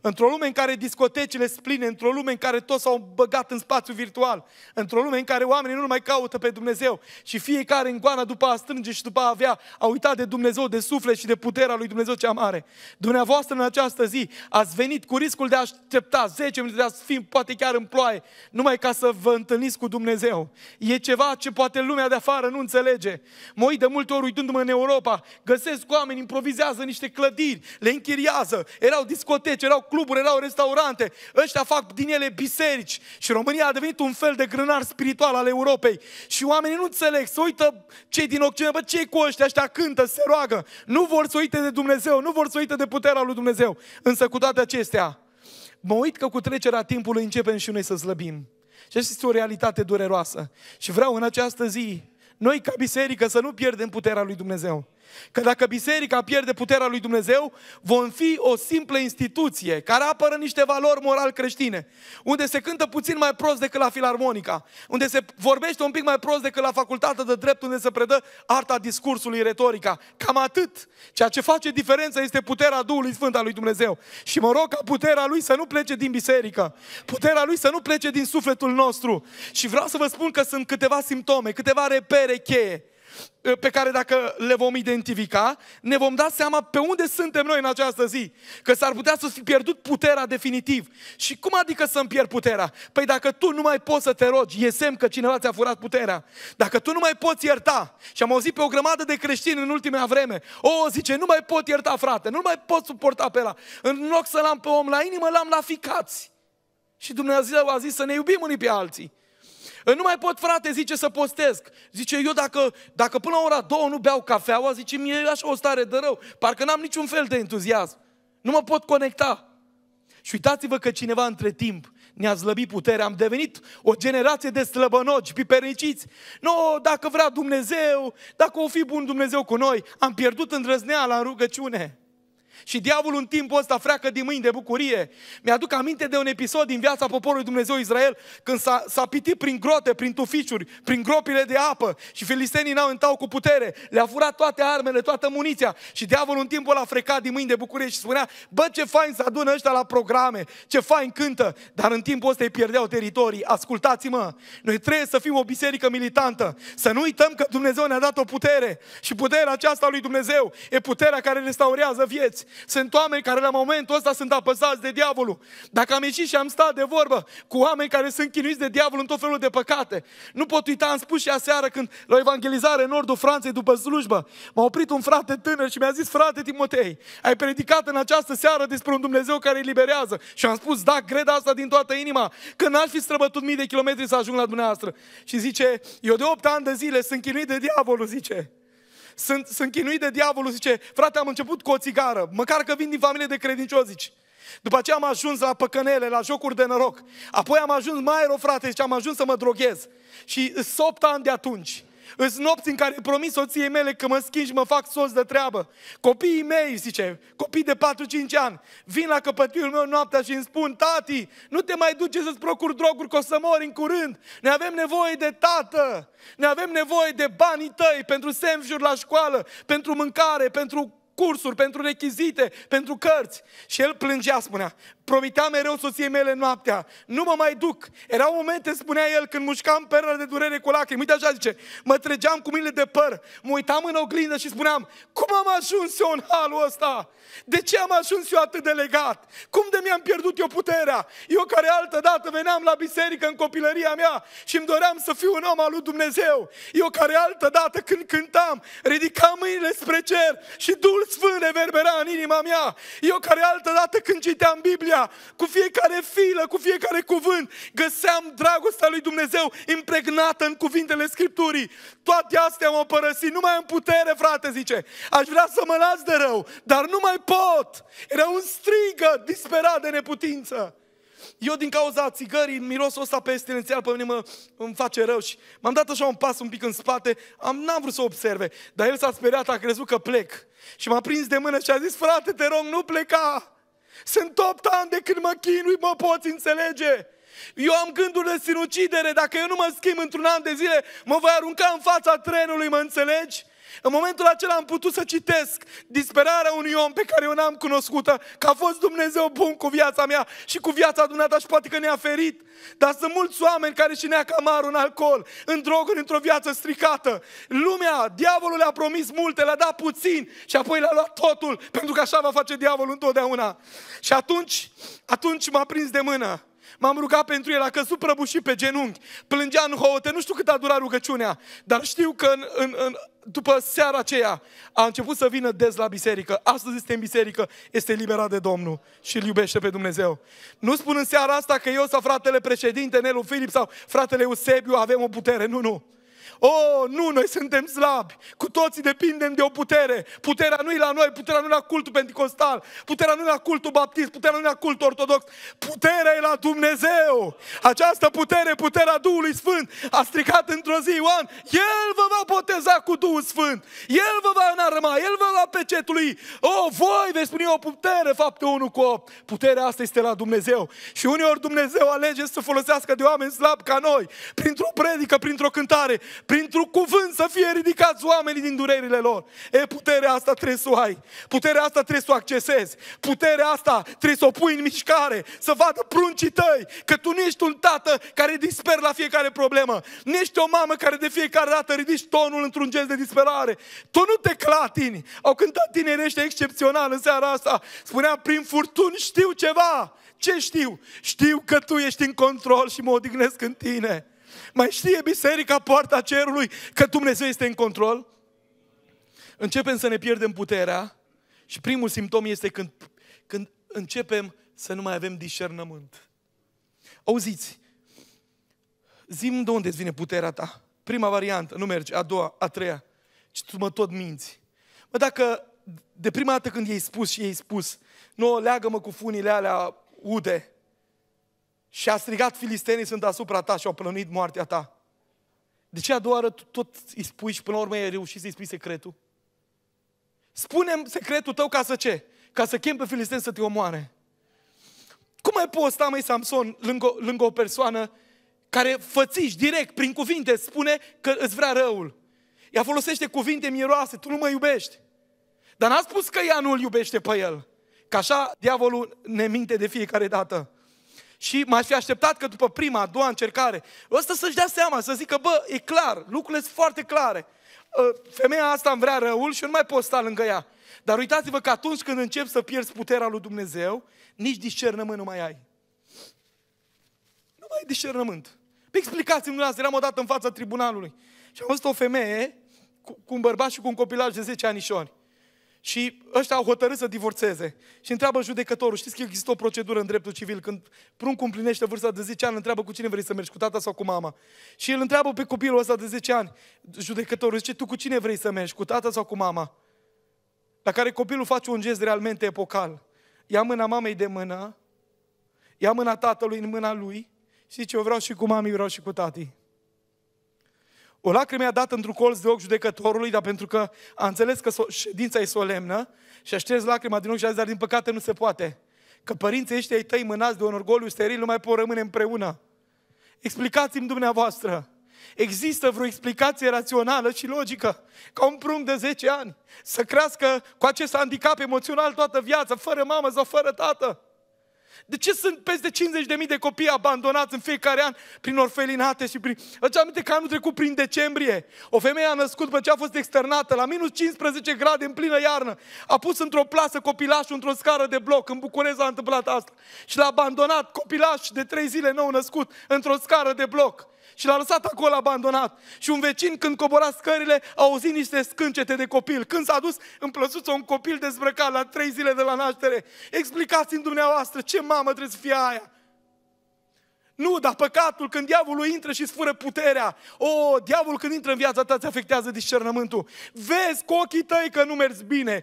Într-o lume în care discotecile spline, într-o lume în care toți s-au băgat în spațiu virtual, într-o lume în care oamenii nu mai caută pe Dumnezeu și fiecare în goana după a strânge și după a avea, a uitat de Dumnezeu, de suflet și de puterea lui Dumnezeu cea mare. Dumneavoastră în această zi ați venit cu riscul de a aștepta 10 minute, de a fi poate chiar în ploaie, numai ca să vă întâlniți cu Dumnezeu. E ceva ce poate lumea de afară nu înțelege. Mă uit de multe ori uitându-mă în Europa, găsesc oameni, improvizează niște clădiri, le închiriază, erau discoteci, erau cluburi, erau restaurante, ăștia fac din ele biserici. Și România a devenit un fel de grânar spiritual al Europei. Și oamenii nu înțeleg, se uită cei din Occident, bă, cei cu ăștia, ăștia cântă, se roagă, nu vor să uite de Dumnezeu, nu vor să uite de puterea lui Dumnezeu. Însă cu toate acestea, mă uit că cu trecerea timpului începem și noi să slăbim. Și asta este o realitate dureroasă. Și vreau în această zi, noi ca biserică să nu pierdem puterea lui Dumnezeu. Că dacă biserica pierde puterea lui Dumnezeu, vom fi o simplă instituție care apără niște valori moral creștine, unde se cântă puțin mai prost decât la filarmonica, unde se vorbește un pic mai prost decât la facultatea de drept, unde se predă arta discursului, retorica. Cam atât. Ceea ce face diferența este puterea Duhului Sfânt al lui Dumnezeu. Și mă rog ca puterea lui să nu plece din biserică, puterea lui să nu plece din sufletul nostru. Și vreau să vă spun că sunt câteva simptome, câteva repere cheie Ă, pe care dacă le vom identifica, ne vom da seama pe unde suntem noi în această zi. Că s-ar putea să fi pierdut puterea definitiv. Și cum adică să-mi pierd puterea? Păi dacă tu nu mai poți să te rogi, e semn că cineva ți-a furat puterea. Dacă tu nu mai poți ierta, și am auzit pe o grămadă de creștini în ultima vreme, o, zice, nu mai pot ierta frate, nu mai pot suporta pe la. În loc să l-am pe om la inimă, l-am la ficați. Și Dumnezeu a zis să ne iubim unii pe alții. Nu mai pot, frate, zice, să postez. Zice, eu dacă, dacă până la ora două nu beau cafeaua, zice, mi e așa o stare de rău. Parcă n-am niciun fel de entuziasm. Nu mă pot conecta. Și uitați-vă că cineva între timp ne-a slăbit puterea, am devenit o generație de slăbănogi, piperniciți. Nu, no, dacă vrea Dumnezeu, dacă o fi bun Dumnezeu cu noi, am pierdut îndrăzneala în rugăciune. Și diavolul în timpul ăsta freacă din mâini de bucurie. Mi-aduc aminte de un episod din viața poporului Dumnezeu Israel, când s-a, s-a pitit prin grote, prin tuficiuri, prin gropile de apă și filistenii n-au întau cu putere. Le-a furat toate armele, toată muniția și diavolul în timpul ăla freca din mâini de bucurie și spunea, bă ce fain să adună ăștia la programe, ce fain cântă, dar în timpul ăsta îi pierdeau teritorii. Ascultați-mă, noi trebuie să fim o biserică militantă, să nu uităm că Dumnezeu ne-a dat o putere și puterea aceasta lui Dumnezeu e puterea care restaurează vieți. Sunt oameni care la momentul ăsta sunt apăsați de diavolul. Dacă am ieșit și am stat de vorbă cu oameni care sunt chinuiți de diavol în tot felul de păcate, nu pot uita, am spus și aseară când la evangelizare în nordul Franței după slujbă, m-a oprit un frate tânăr și mi-a zis, frate Timotei, ai predicat în această seară despre un Dumnezeu care îi liberează. Și am spus, da, cred asta din toată inima, că n-aș fi străbătut mii de kilometri să ajung la dumneavoastră. Și zice, eu de 8 ani de zile sunt chinuit de diavolul, zice sunt, sunt chinuit de diavolul, zice, frate, am început cu o țigară, măcar că vin din familie de credincioși, zice. După aceea am ajuns la păcănele, la jocuri de noroc. Apoi am ajuns mai rău, frate, și am ajuns să mă droghez. Și sunt 8 ani de atunci. Îs nopți în care promis soției mele că mă schimb și mă fac sos de treabă. Copiii mei, zice, copii de 4-5 ani, vin la căpătiul meu noaptea și îmi spun, tati, nu te mai duce să-ți procuri droguri, că o să mori în curând. Ne avem nevoie de tată, ne avem nevoie de banii tăi pentru semnjuri la școală, pentru mâncare, pentru cursuri, pentru rechizite, pentru cărți. Și el plângea, spunea, promitea mereu soției mele noaptea, nu mă mai duc. Erau momente, spunea el, când mușcam perla de durere cu lacrimi. Uite așa zice, mă tregeam cu mine de păr, mă uitam în oglindă și spuneam, cum am ajuns eu în halul ăsta? De ce am ajuns eu atât de legat? Cum de mi-am pierdut eu puterea? Eu care altă dată veneam la biserică în copilăria mea și îmi doream să fiu un om al lui Dumnezeu. Eu care altă dată când cântam, ridicam mâinile spre cer și Duhul îți vând reverbera în inima mea. Eu care altă dată când citeam Biblia, cu fiecare filă, cu fiecare cuvânt, găseam dragostea lui Dumnezeu impregnată în cuvintele Scripturii. Toate astea m-au părăsit, nu mai am putere, frate, zice. Aș vrea să mă las de rău, dar nu mai pot. Era un strigă disperat de neputință. Eu din cauza țigării, mirosul ăsta pe estențial pe mine mă, îmi face rău și m-am dat așa un pas un pic în spate, am, n-am vrut să observe, dar el s-a speriat, a crezut că plec. Și m-a prins de mână și a zis, frate, te rog, nu pleca! Sunt 8 ani de când mă chinui, mă poți înțelege! Eu am gândul de sinucidere, dacă eu nu mă schimb într-un an de zile, mă voi arunca în fața trenului, mă înțelegi? În momentul acela am putut să citesc disperarea unui om pe care eu n-am cunoscută, că a fost Dumnezeu bun cu viața mea și cu viața dumneata și poate că ne-a ferit. Dar sunt mulți oameni care și nea camarul în alcool, în droguri, într-o viață stricată. Lumea, diavolul le-a promis multe, le-a dat puțin și apoi le-a luat totul, pentru că așa va face diavolul întotdeauna. Și atunci, atunci m-a prins de mână M-am rugat pentru el, a căzut prăbușit pe genunchi, plângea în hohote, nu știu cât a durat rugăciunea, dar știu că în, în, în, după seara aceea a început să vină des la biserică. Astăzi este în biserică, este liberat de Domnul și îl iubește pe Dumnezeu. Nu spun în seara asta că eu sau fratele președinte Nelu Filip sau fratele Eusebiu avem o putere, nu, nu o, oh, nu, noi suntem slabi, cu toții depindem de o putere, puterea nu e la noi, puterea nu e la cultul pentecostal, puterea nu e la cultul baptist, puterea nu e la cultul ortodox, puterea e la Dumnezeu. Această putere, puterea Duhului Sfânt, a stricat într-o zi Ioan, El vă va boteza cu Duhul Sfânt, El vă va înarma, El vă va pecetului, o, oh, voi veți spune o putere, fapte 1 cu 8, puterea asta este la Dumnezeu. Și uneori Dumnezeu alege să folosească de oameni slabi ca noi, printr-o predică, printr-o cântare, printr-un cuvânt să fie ridicați oamenii din durerile lor. E, puterea asta trebuie să o ai, puterea asta trebuie să o accesezi, puterea asta trebuie să o pui în mișcare, să vadă pruncii tăi că tu nu ești un tată care disper la fiecare problemă, nu ești o mamă care de fiecare dată ridici tonul într-un gest de disperare. Tu nu te clatini. Au cântat tinerește excepțional în seara asta. Spunea, prin furtuni știu ceva. Ce știu? Știu că tu ești în control și mă odihnesc în tine. Mai știe biserica poarta cerului că Dumnezeu este în control? Începem să ne pierdem puterea și primul simptom este când, când începem să nu mai avem discernământ. Auziți, zim de unde îți vine puterea ta. Prima variantă, nu merge, a doua, a treia. Și tu mă tot minți. Mă, dacă de prima dată când i-ai spus și i-ai spus, nu, leagă-mă cu funile alea ude, și a strigat, filistenii sunt asupra ta și au plănuit moartea ta. De ce a doua oară tot îi spui și până la urmă ai reușit să-i spui secretul? Spune secretul tău ca să ce? Ca să chem pe filisten să te omoare. Cum mai poți sta, mai Samson, lângă, lângă o persoană care fățiși direct, prin cuvinte, spune că îți vrea răul? Ea folosește cuvinte miroase, tu nu mă iubești. Dar n-a spus că ea nu îl iubește pe el. Că așa diavolul ne minte de fiecare dată. Și m-aș fi așteptat că după prima, a doua încercare, ăsta să-și dea seama, să zică, bă, e clar, lucrurile sunt foarte clare. Ă, femeia asta îmi vrea răul și eu nu mai pot sta lângă ea. Dar uitați-vă că atunci când încep să pierzi puterea lui Dumnezeu, nici discernământ nu mai ai. Nu mai ai discernământ. Pe păi explicați-mi dumneavoastră, eram odată în fața tribunalului și am văzut o femeie cu, cu un bărbat și cu un copilaj de 10 anișori. Și ăștia au hotărât să divorțeze. Și întreabă judecătorul, știți că există o procedură în dreptul civil, când pruncul împlinește vârsta de 10 ani, întreabă cu cine vrei să mergi, cu tata sau cu mama. Și îl întreabă pe copilul ăsta de 10 ani, judecătorul zice, tu cu cine vrei să mergi, cu tata sau cu mama? La care copilul face un gest realmente epocal. Ia mâna mamei de mână, ia mâna tatălui în mâna lui și zice, eu vreau și cu mami, vreau și cu tati. O lacrimă i-a dat într-un colț de ochi judecătorului, dar pentru că a înțeles că ședința e solemnă și a șters lacrima din ochi și a zis, dar din păcate nu se poate. Că părinții ăștia ei tăi mânați de un orgoliu steril, nu mai pot rămâne împreună. Explicați-mi dumneavoastră, există vreo explicație rațională și logică ca un prunc de 10 ani să crească cu acest handicap emoțional toată viața, fără mamă sau fără tată? De ce sunt peste 50.000 de copii abandonați în fiecare an prin orfelinate și prin... Îți aminte că anul trecut, prin decembrie, o femeie a născut pe ce a fost externată la minus 15 grade în plină iarnă. A pus într-o plasă copilașul într-o scară de bloc. În București a întâmplat asta. Și l-a abandonat copilaș de 3 zile nou născut într-o scară de bloc și l-a lăsat acolo abandonat. Și un vecin când cobora scările a auzit niște scâncete de copil. Când s-a dus în plăsuță un copil dezbrăcat la trei zile de la naștere. Explicați-mi dumneavoastră ce mamă trebuie să fie aia. Nu, dar păcatul, când diavolul intră și sfură puterea, o, diavolul când intră în viața ta, îți afectează discernământul. Vezi cu ochii tăi că nu mergi bine,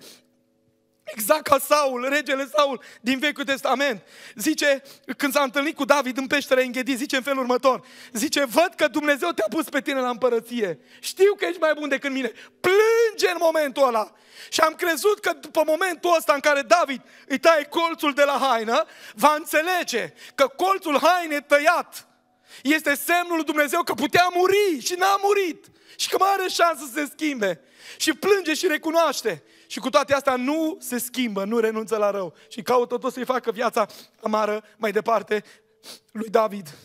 Exact ca Saul, regele Saul din Vechiul Testament. Zice, când s-a întâlnit cu David în peștera Înghedi, zice în felul următor. Zice, văd că Dumnezeu te-a pus pe tine la împărăție. Știu că ești mai bun decât mine. Plânge în momentul ăla. Și am crezut că după momentul ăsta în care David îi taie colțul de la haină, va înțelege că colțul hainei tăiat este semnul lui Dumnezeu că putea muri și n-a murit. Și că mai are șansă să se schimbe. Și plânge și recunoaște. Și cu toate astea nu se schimbă, nu renunță la rău. Și caută tot să-i facă viața amară mai departe lui David.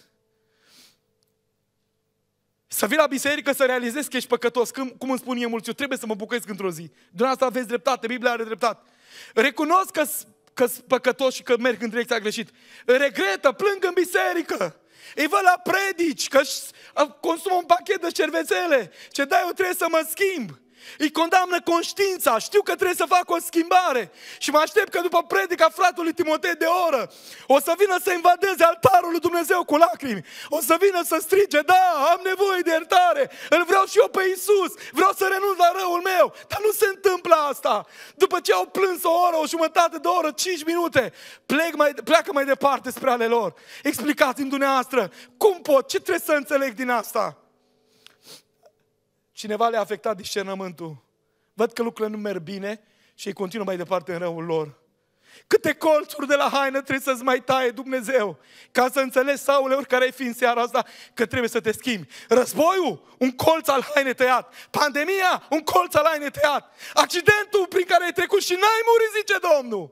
Să vii la biserică să realizezi că ești păcătos. Când, cum îmi spun eu mulți, eu trebuie să mă bucăiesc într-o zi. Din asta aveți dreptate, Biblia are dreptate. Recunosc că că sunt păcătos și că merg în direcția greșit. Regretă, plâng în biserică. Ei văd la predici, că consum un pachet de cervețele. Ce dai, eu trebuie să mă schimb. Îi condamnă conștiința, știu că trebuie să fac o schimbare și mă aștept că după predica fratului Timotei de oră o să vină să invadeze altarul lui Dumnezeu cu lacrimi, o să vină să strige, da, am nevoie de iertare, îl vreau și eu pe Isus, vreau să renunț la răul meu, dar nu se întâmplă asta. După ce au plâns o oră, o jumătate de oră, cinci minute, plec mai, pleacă mai departe spre ale lor. Explicați-mi dumneavoastră, cum pot, ce trebuie să înțeleg din asta? Cineva le-a afectat discernământul. Văd că lucrurile nu merg bine și ei continuă mai departe în răul lor. Câte colțuri de la haină trebuie să-ți mai taie Dumnezeu ca să înțelegi, Saule, oricare ai fi în seara asta, că trebuie să te schimbi. Războiul, un colț al hainei tăiat. Pandemia, un colț al hainei tăiat. Accidentul prin care ai trecut și n-ai murit, zice Domnul.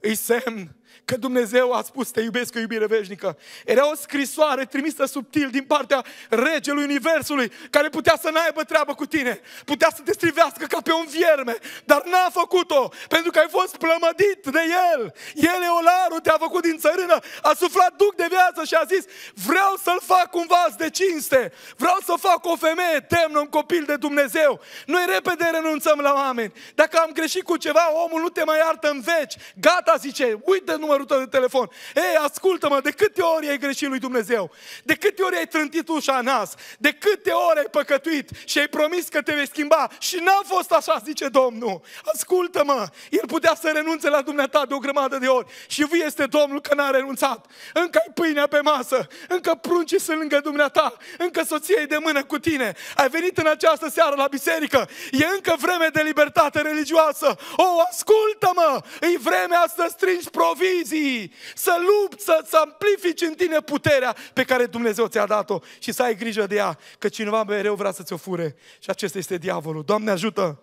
Îi semn că Dumnezeu a spus te iubesc cu iubire veșnică. Era o scrisoare trimisă subtil din partea regelui Universului, care putea să n-aibă treabă cu tine, putea să te strivească ca pe un vierme, dar n-a făcut-o, pentru că ai fost plămădit de el. El, Eolarul, te-a făcut din țărână, a suflat duc de viață și a zis, vreau să-l fac un vas de cinste, vreau să fac o femeie temnă, un copil de Dumnezeu. Noi repede renunțăm la oameni. Dacă am greșit cu ceva, omul nu te mai iartă în veci. Gata, zice, uite, numărul tău de telefon. Ei, ascultă-mă, de câte ori ai greșit lui Dumnezeu? De câte ori ai trântit ușa în nas? De câte ori ai păcătuit și ai promis că te vei schimba? Și n-a fost așa, zice Domnul. Ascultă-mă, el putea să renunțe la dumneata de o grămadă de ori. Și vii este Domnul că n-a renunțat. Încă ai pâinea pe masă, încă prunci sunt lângă dumneata, încă soției de mână cu tine. Ai venit în această seară la biserică, e încă vreme de libertate religioasă. O, ascultă-mă, e vremea să strângi provin decizii, să lupți, să, să amplifici în tine puterea pe care Dumnezeu ți-a dat-o și să ai grijă de ea, că cineva mereu vrea să ți-o fure și acesta este diavolul. Doamne ajută!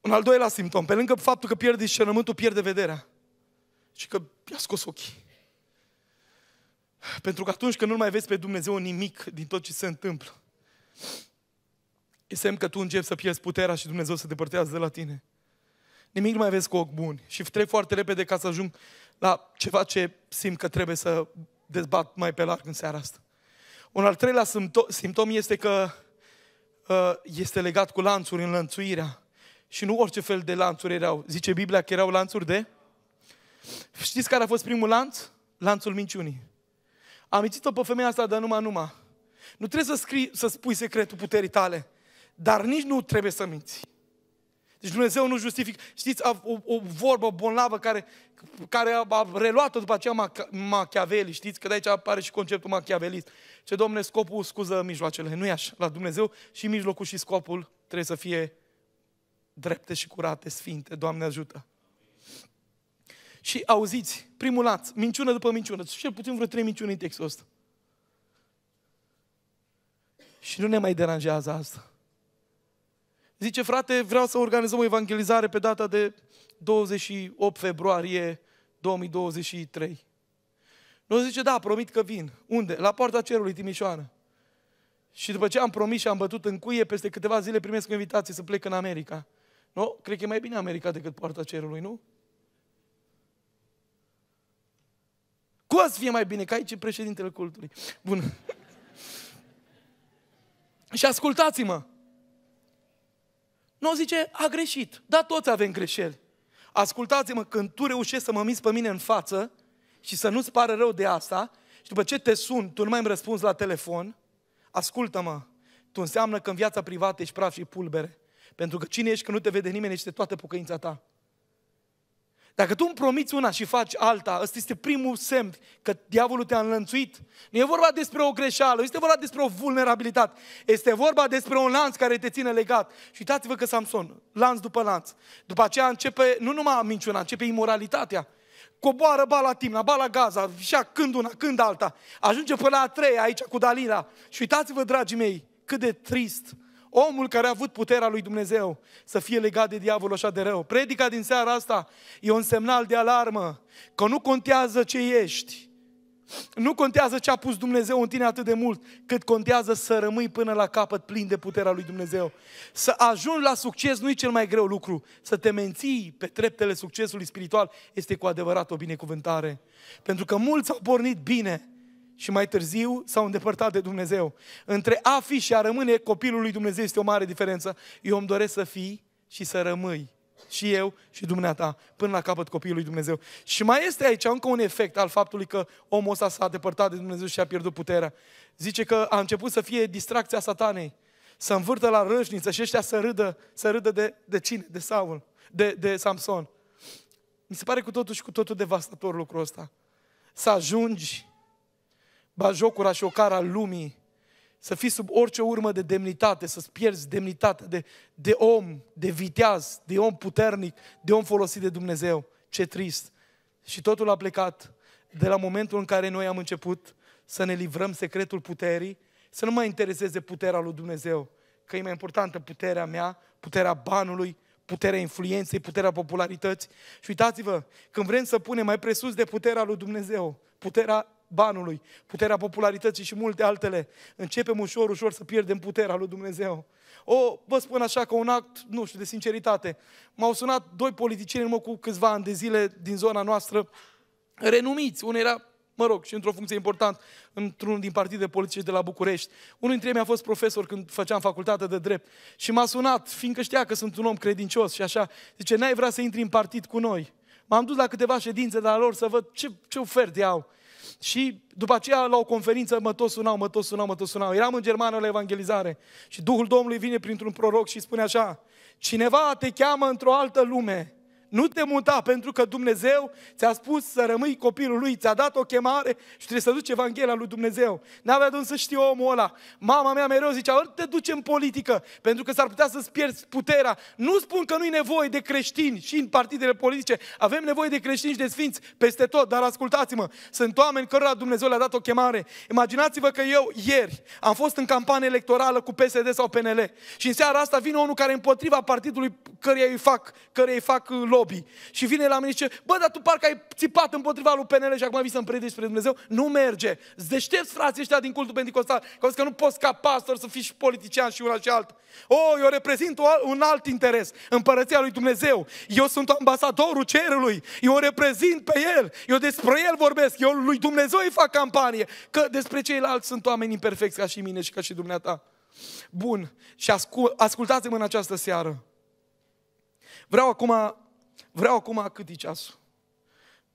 Un al doilea simptom, pe lângă faptul că pierde discernământul, pierde vederea. Și că i-a scos ochii. Pentru că atunci când nu mai vezi pe Dumnezeu nimic din tot ce se întâmplă, E semn că tu începi să pierzi puterea și Dumnezeu se depărtează de la tine. Nimic nu mai vezi cu ochi buni. Și trec foarte repede ca să ajung la ceva ce simt că trebuie să dezbat mai pe larg în seara asta. Un al treilea simptom este că uh, este legat cu lanțuri, înlănțuirea. Și nu orice fel de lanțuri erau. Zice Biblia că erau lanțuri de... Știți care a fost primul lanț? Lanțul minciunii. Am o pe femeia asta de numai numai. Nu trebuie să, scrii, să spui secretul puterii tale. Dar nici nu trebuie să minți. Deci Dumnezeu nu justifică. Știți, o, o vorbă bolnavă care, care a, reluat-o după aceea Machiavelli, știți? Că de aici apare și conceptul machiavelist. Ce, domne, scopul scuză mijloacele. Nu e așa. La Dumnezeu și mijlocul și scopul trebuie să fie drepte și curate, sfinte. Doamne ajută! Și auziți, primul laț, minciună după minciună, deci cel puțin vreo trei minciuni în textul ăsta. Și nu ne mai deranjează asta. Zice, frate, vreau să organizăm o evangelizare pe data de 28 februarie 2023. Nu zice, da, promit că vin. Unde? La poarta cerului, Timișoara. Și după ce am promis și am bătut în cuie, peste câteva zile primesc o invitație să plec în America. Nu? No? Cred că e mai bine America decât poarta cerului, nu? Cum să fie mai bine? Că aici e președintele cultului. Bun. [laughs] și ascultați-mă. Nu zice, a greșit. Da, toți avem greșeli. Ascultați-mă, când tu reușești să mă miți pe mine în față și să nu-ți pară rău de asta, și după ce te sun, tu nu mai îmi răspunzi la telefon, ascultă-mă, tu înseamnă că în viața privată ești praf și pulbere. Pentru că cine ești că nu te vede nimeni, este toată pocăința ta. Dacă tu îmi promiți una și faci alta, ăsta este primul semn că diavolul te-a înlănțuit. Nu e vorba despre o greșeală, este vorba despre o vulnerabilitate. Este vorba despre un lanț care te ține legat. Și uitați-vă că Samson, lanț după lanț. După aceea începe, nu numai minciuna, începe imoralitatea. Coboară ba la Timna, ba la Gaza, și când una, când alta. Ajunge până la a treia aici cu Dalila. Și uitați-vă, dragii mei, cât de trist omul care a avut puterea lui Dumnezeu să fie legat de diavolul așa de rău. Predica din seara asta e un semnal de alarmă că nu contează ce ești, nu contează ce a pus Dumnezeu în tine atât de mult, cât contează să rămâi până la capăt plin de puterea lui Dumnezeu. Să ajungi la succes nu e cel mai greu lucru. Să te menții pe treptele succesului spiritual este cu adevărat o binecuvântare. Pentru că mulți au pornit bine, și mai târziu s-au îndepărtat de Dumnezeu. Între a fi și a rămâne copilul lui Dumnezeu este o mare diferență. Eu îmi doresc să fii și să rămâi. Și eu și dumneata, până la capăt copilul lui Dumnezeu. Și mai este aici încă un efect al faptului că omul ăsta s-a depărtat de Dumnezeu și a pierdut puterea. Zice că a început să fie distracția satanei, să învârtă la rășniță și ăștia să râdă, să râdă de, de cine? De Saul, de, de Samson. Mi se pare cu totul și cu totul devastator lucrul ăsta. Să ajungi bajocura și ocara lumii, să fii sub orice urmă de demnitate, să-ți pierzi demnitatea de, de om, de viteaz, de om puternic, de om folosit de Dumnezeu. Ce trist! Și totul a plecat de la momentul în care noi am început să ne livrăm secretul puterii, să nu mai intereseze puterea lui Dumnezeu, că e mai importantă puterea mea, puterea banului, puterea influenței, puterea popularității. Și uitați-vă, când vrem să punem mai presus de puterea lui Dumnezeu, puterea banului, puterea popularității și multe altele. Începem ușor, ușor să pierdem puterea lui Dumnezeu. O, vă spun așa că un act, nu știu, de sinceritate. M-au sunat doi politicieni în cu câțiva ani de zile din zona noastră, renumiți. Unul era mă rog, și într-o funcție importantă, într-unul din partide politice de la București. Unul dintre ei mi-a fost profesor când făceam facultate de drept și m-a sunat, fiindcă știa că sunt un om credincios și așa, zice, n-ai vrea să intri în partid cu noi. M-am dus la câteva ședințe de la lor să văd ce, ce oferte au. Și după aceea, la o conferință, mă tot sunau, mă tot sunau, mă tot sunau. Eram în Germania la evangelizare și Duhul Domnului vine printr-un proroc și spune așa, cineva te cheamă într-o altă lume, nu te muta pentru că Dumnezeu ți-a spus să rămâi copilul lui, ți-a dat o chemare și trebuie să duci Evanghelia lui Dumnezeu. N-avea de unde să știe omul ăla. Mama mea mereu zicea, ori te duci în politică, pentru că s-ar putea să-ți pierzi puterea. Nu spun că nu-i nevoie de creștini și în partidele politice. Avem nevoie de creștini și de sfinți peste tot, dar ascultați-mă, sunt oameni cărora Dumnezeu le-a dat o chemare. Imaginați-vă că eu ieri am fost în campanie electorală cu PSD sau PNL și în seara asta vine unul care împotriva partidului căreia îi fac, căreia îi fac loc uh, Iobi și vine la mine și zice, bă, dar tu parcă ai țipat împotriva lui PNL și acum vii să-mi predici spre Dumnezeu? Nu merge. Deștepți frații ăștia din cultul pentecostal, că că nu poți ca pastor să fii și politician și una și alta. O, oh, eu reprezint un alt interes, împărăția lui Dumnezeu. Eu sunt ambasadorul cerului, eu reprezint pe el, eu despre el vorbesc, eu lui Dumnezeu îi fac campanie, că despre ceilalți sunt oameni imperfecți ca și mine și ca și dumneata. Bun, și ascultați-mă în această seară. Vreau acum Vreau acum cât e ceasul.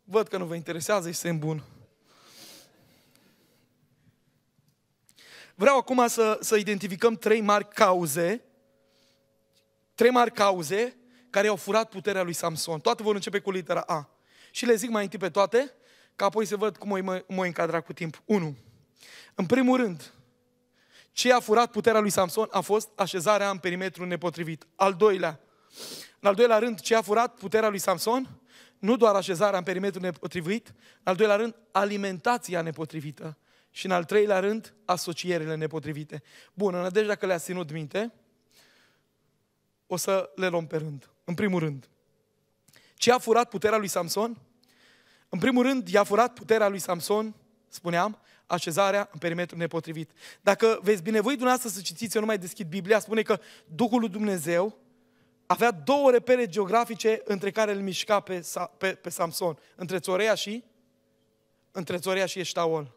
Văd că nu vă interesează, este în bun. Vreau acum să, să identificăm trei mari cauze, trei mari cauze care au furat puterea lui Samson. Toate vor începe cu litera A. Și le zic mai întâi pe toate, ca apoi să văd cum o mă, încadra cu timp. 1. În primul rând, ce a furat puterea lui Samson a fost așezarea în perimetrul nepotrivit. Al doilea, în al doilea rând, ce a furat puterea lui Samson? Nu doar așezarea în perimetru nepotrivit, în al doilea rând, alimentația nepotrivită și în al treilea rând, asocierile nepotrivite. Bun, în nădejdea dacă le-a ținut minte, o să le luăm pe rând. În primul rând, ce a furat puterea lui Samson? În primul rând, i-a furat puterea lui Samson, spuneam, așezarea în perimetru nepotrivit. Dacă veți binevoi dumneavoastră să citiți, eu nu mai deschid Biblia, spune că Duhul lui Dumnezeu avea două repere geografice între care îl mișca pe, pe, pe Samson, între Țorea și între Țorea și Eștaol.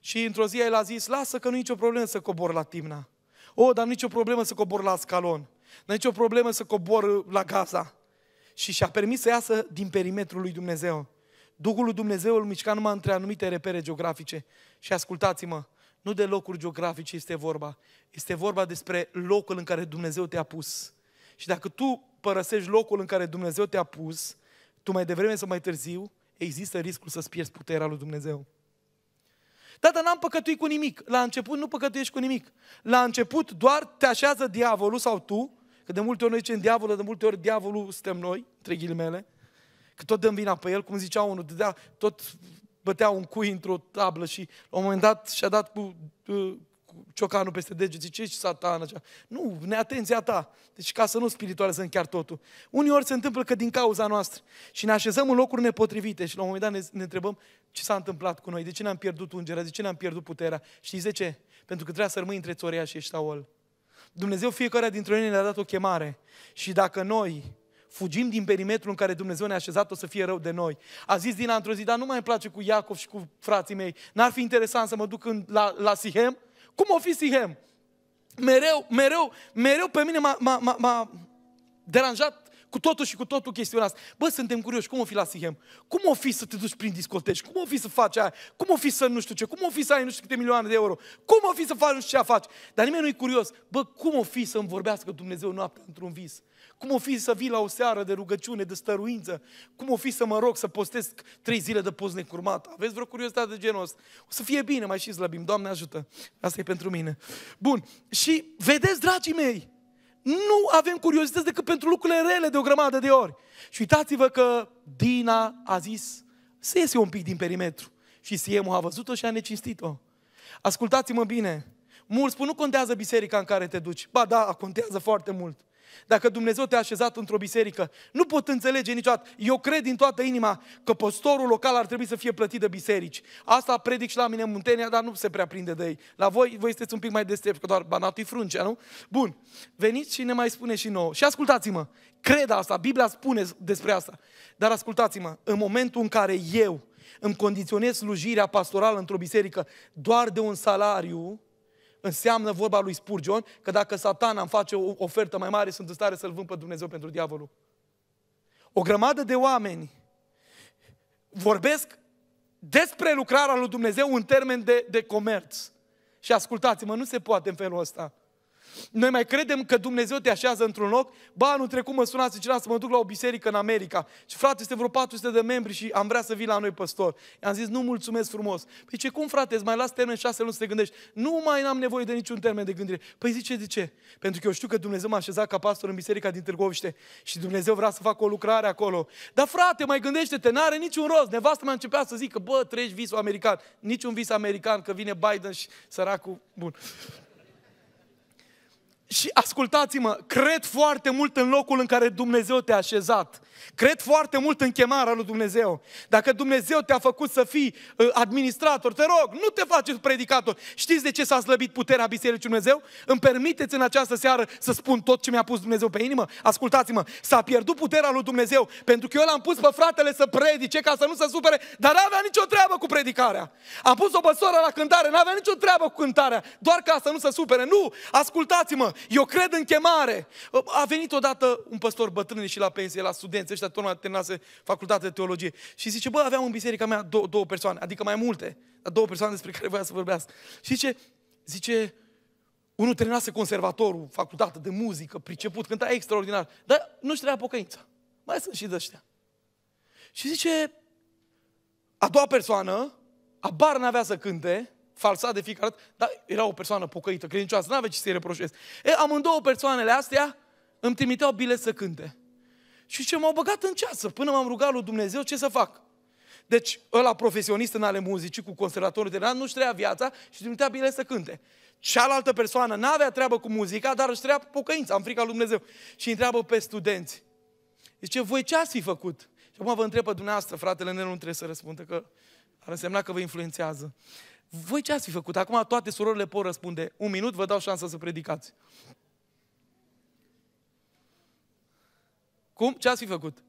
Și într-o zi el a zis, lasă că nu nicio problemă să cobor la Timna. O, dar nicio problemă să cobor la Ascalon. Nu nicio problemă să cobor uh, la Gaza. Și și-a permis să iasă din perimetrul lui Dumnezeu. Duhul lui Dumnezeu îl mișca numai între anumite repere geografice. Și ascultați-mă, nu de locuri geografice este vorba. Este vorba despre locul în care Dumnezeu te-a pus. Și dacă tu părăsești locul în care Dumnezeu te-a pus, tu mai devreme sau mai târziu, există riscul să-ți pierzi puterea lui Dumnezeu. Tată, da, n-am păcătuit cu nimic. La început nu păcătuiești cu nimic. La început doar te așează diavolul sau tu, că de multe ori noi zicem diavolul, de multe ori diavolul suntem noi, între ghilimele, că tot dăm vina pe el, cum zicea unul, dădea, da, tot bătea un cui într-o tablă și la un moment dat și-a dat cu, uh, ciocanul peste deget, zice, ești satan, așa. Nu, neatenția ta. Deci ca să nu spirituale sunt chiar totul. Uneori se întâmplă că din cauza noastră și ne așezăm în locuri nepotrivite și la un moment dat ne, ne întrebăm ce s-a întâmplat cu noi, de ce ne-am pierdut ungerea, de ce ne-am pierdut puterea. Știți de ce? Pentru că trebuia să rămâi între Țorea și Eștaol. Dumnezeu fiecare dintre noi ne-a dat o chemare și dacă noi fugim din perimetrul în care Dumnezeu ne-a așezat, o să fie rău de noi. A zis din într-o zi, dar nu mai îmi place cu Iacov și cu frații mei, n-ar fi interesant să mă duc în, la, la Sihem? Cum o fi Sihem? Mereu, mereu, mereu pe mine m-a, m-a, m-a deranjat cu totul și cu totul chestiunea asta. Bă, suntem curioși, cum o fi la Sihem? Cum o fi să te duci prin discoteci? Cum o fi să faci aia? Cum o fi să nu știu ce? Cum o fi să ai nu știu câte milioane de euro? Cum o fi să faci nu știu ce faci? Dar nimeni nu-i curios. Bă, cum o fi să-mi vorbească Dumnezeu noaptea într-un vis? Cum o fi să vii la o seară de rugăciune, de stăruință? Cum o fi să mă rog să postez trei zile de post necurmat? Aveți vreo curiozitate de genul ăsta? O să fie bine, mai și slăbim. Doamne ajută! Asta e pentru mine. Bun. Și vedeți, dragii mei, nu avem curiozități decât pentru lucrurile rele de o grămadă de ori. Și uitați-vă că Dina a zis să iese un pic din perimetru. Și Siemu a văzut-o și a necinstit-o. Ascultați-mă bine, Mulți spun, nu contează biserica în care te duci. Ba da, contează foarte mult. Dacă Dumnezeu te-a așezat într-o biserică, nu pot înțelege niciodată. Eu cred din toată inima că postorul local ar trebui să fie plătit de biserici. Asta predic și la mine în Muntenia, dar nu se prea prinde de ei. La voi, voi sunteți un pic mai destrept, că doar banatul fruncea, nu? Bun, veniți și ne mai spune și nouă. Și ascultați-mă, cred asta, Biblia spune despre asta. Dar ascultați-mă, în momentul în care eu îmi condiționez slujirea pastorală într-o biserică doar de un salariu, Înseamnă vorba lui Spurgeon că dacă satana îmi face o ofertă mai mare, sunt în stare să-l vând pe Dumnezeu pentru diavolul. O grămadă de oameni vorbesc despre lucrarea lui Dumnezeu în termen de, de comerț. Și ascultați-mă, nu se poate în felul ăsta. Noi mai credem că Dumnezeu te așează într-un loc. Ba, nu trecut mă și cineva să mă duc la o biserică în America. Și frate, este vreo 400 de membri și am vrea să vii la noi păstor. I-am zis, nu mulțumesc frumos. Păi ce, cum frate, îți mai las termen șase luni să te gândești? Nu mai am nevoie de niciun termen de gândire. Păi zice, de ce? Pentru că eu știu că Dumnezeu m-a așezat ca pastor în biserica din Târgoviște și Dumnezeu vrea să facă o lucrare acolo. Dar frate, mai gândește-te, n-are niciun rost. Nevastă a început să zică, bă, treci visul american. Niciun vis american, că vine Biden și săracul. Bun. Și ascultați-mă, cred foarte mult în locul în care Dumnezeu te-a așezat. Cred foarte mult în chemarea lui Dumnezeu. Dacă Dumnezeu te-a făcut să fii ă, administrator, te rog, nu te faci predicator. Știți de ce s-a slăbit puterea Bisericii Dumnezeu? Îmi permiteți în această seară să spun tot ce mi-a pus Dumnezeu pe inimă? Ascultați-mă, s-a pierdut puterea lui Dumnezeu pentru că eu l-am pus pe fratele să predice ca să nu se supere, dar n-avea nicio treabă cu predicarea. Am pus o pe la cântare, n-avea nicio treabă cu cântarea, doar ca să nu se supere. Nu, ascultați-mă, eu cred în chemare. A venit odată un păstor bătrân și la pensie, la studenți, ăștia tocmai terminase facultatea de teologie. Și zice, bă, aveam în biserica mea două, două persoane, adică mai multe, dar două persoane despre care voia să vorbească. Și zice, zice, unul terminase conservatorul, facultate de muzică, priceput, cânta extraordinar, dar nu-și trebuia pocăința. Mai sunt și de ăștia. Și zice, a doua persoană, abar n-avea să cânte, falsat de fiecare dată, dar era o persoană pocăită, credincioasă, n-avea ce să-i reproșez. E, amândouă persoanele astea îmi trimiteau bile să cânte. Și ce m-au băgat în ceasă până m-am rugat lui Dumnezeu ce să fac. Deci ăla profesionist în ale muzicii cu conservatorul de nu-și trăia viața și trimitea bile să cânte. Cealaltă persoană n-avea treabă cu muzica, dar își trăia pocăința, am frica lui Dumnezeu. Și întreabă pe studenți. Zice, voi ce ați fi făcut? Și acum vă întreb pe dumneavoastră, fratele meu, nu trebuie să răspundă, că ar însemna că vă influențează. Voi ce ați fi făcut? Acum toate surorile pot răspunde. Un minut vă dau șansa să predicați. Cum? Ce ați fi făcut?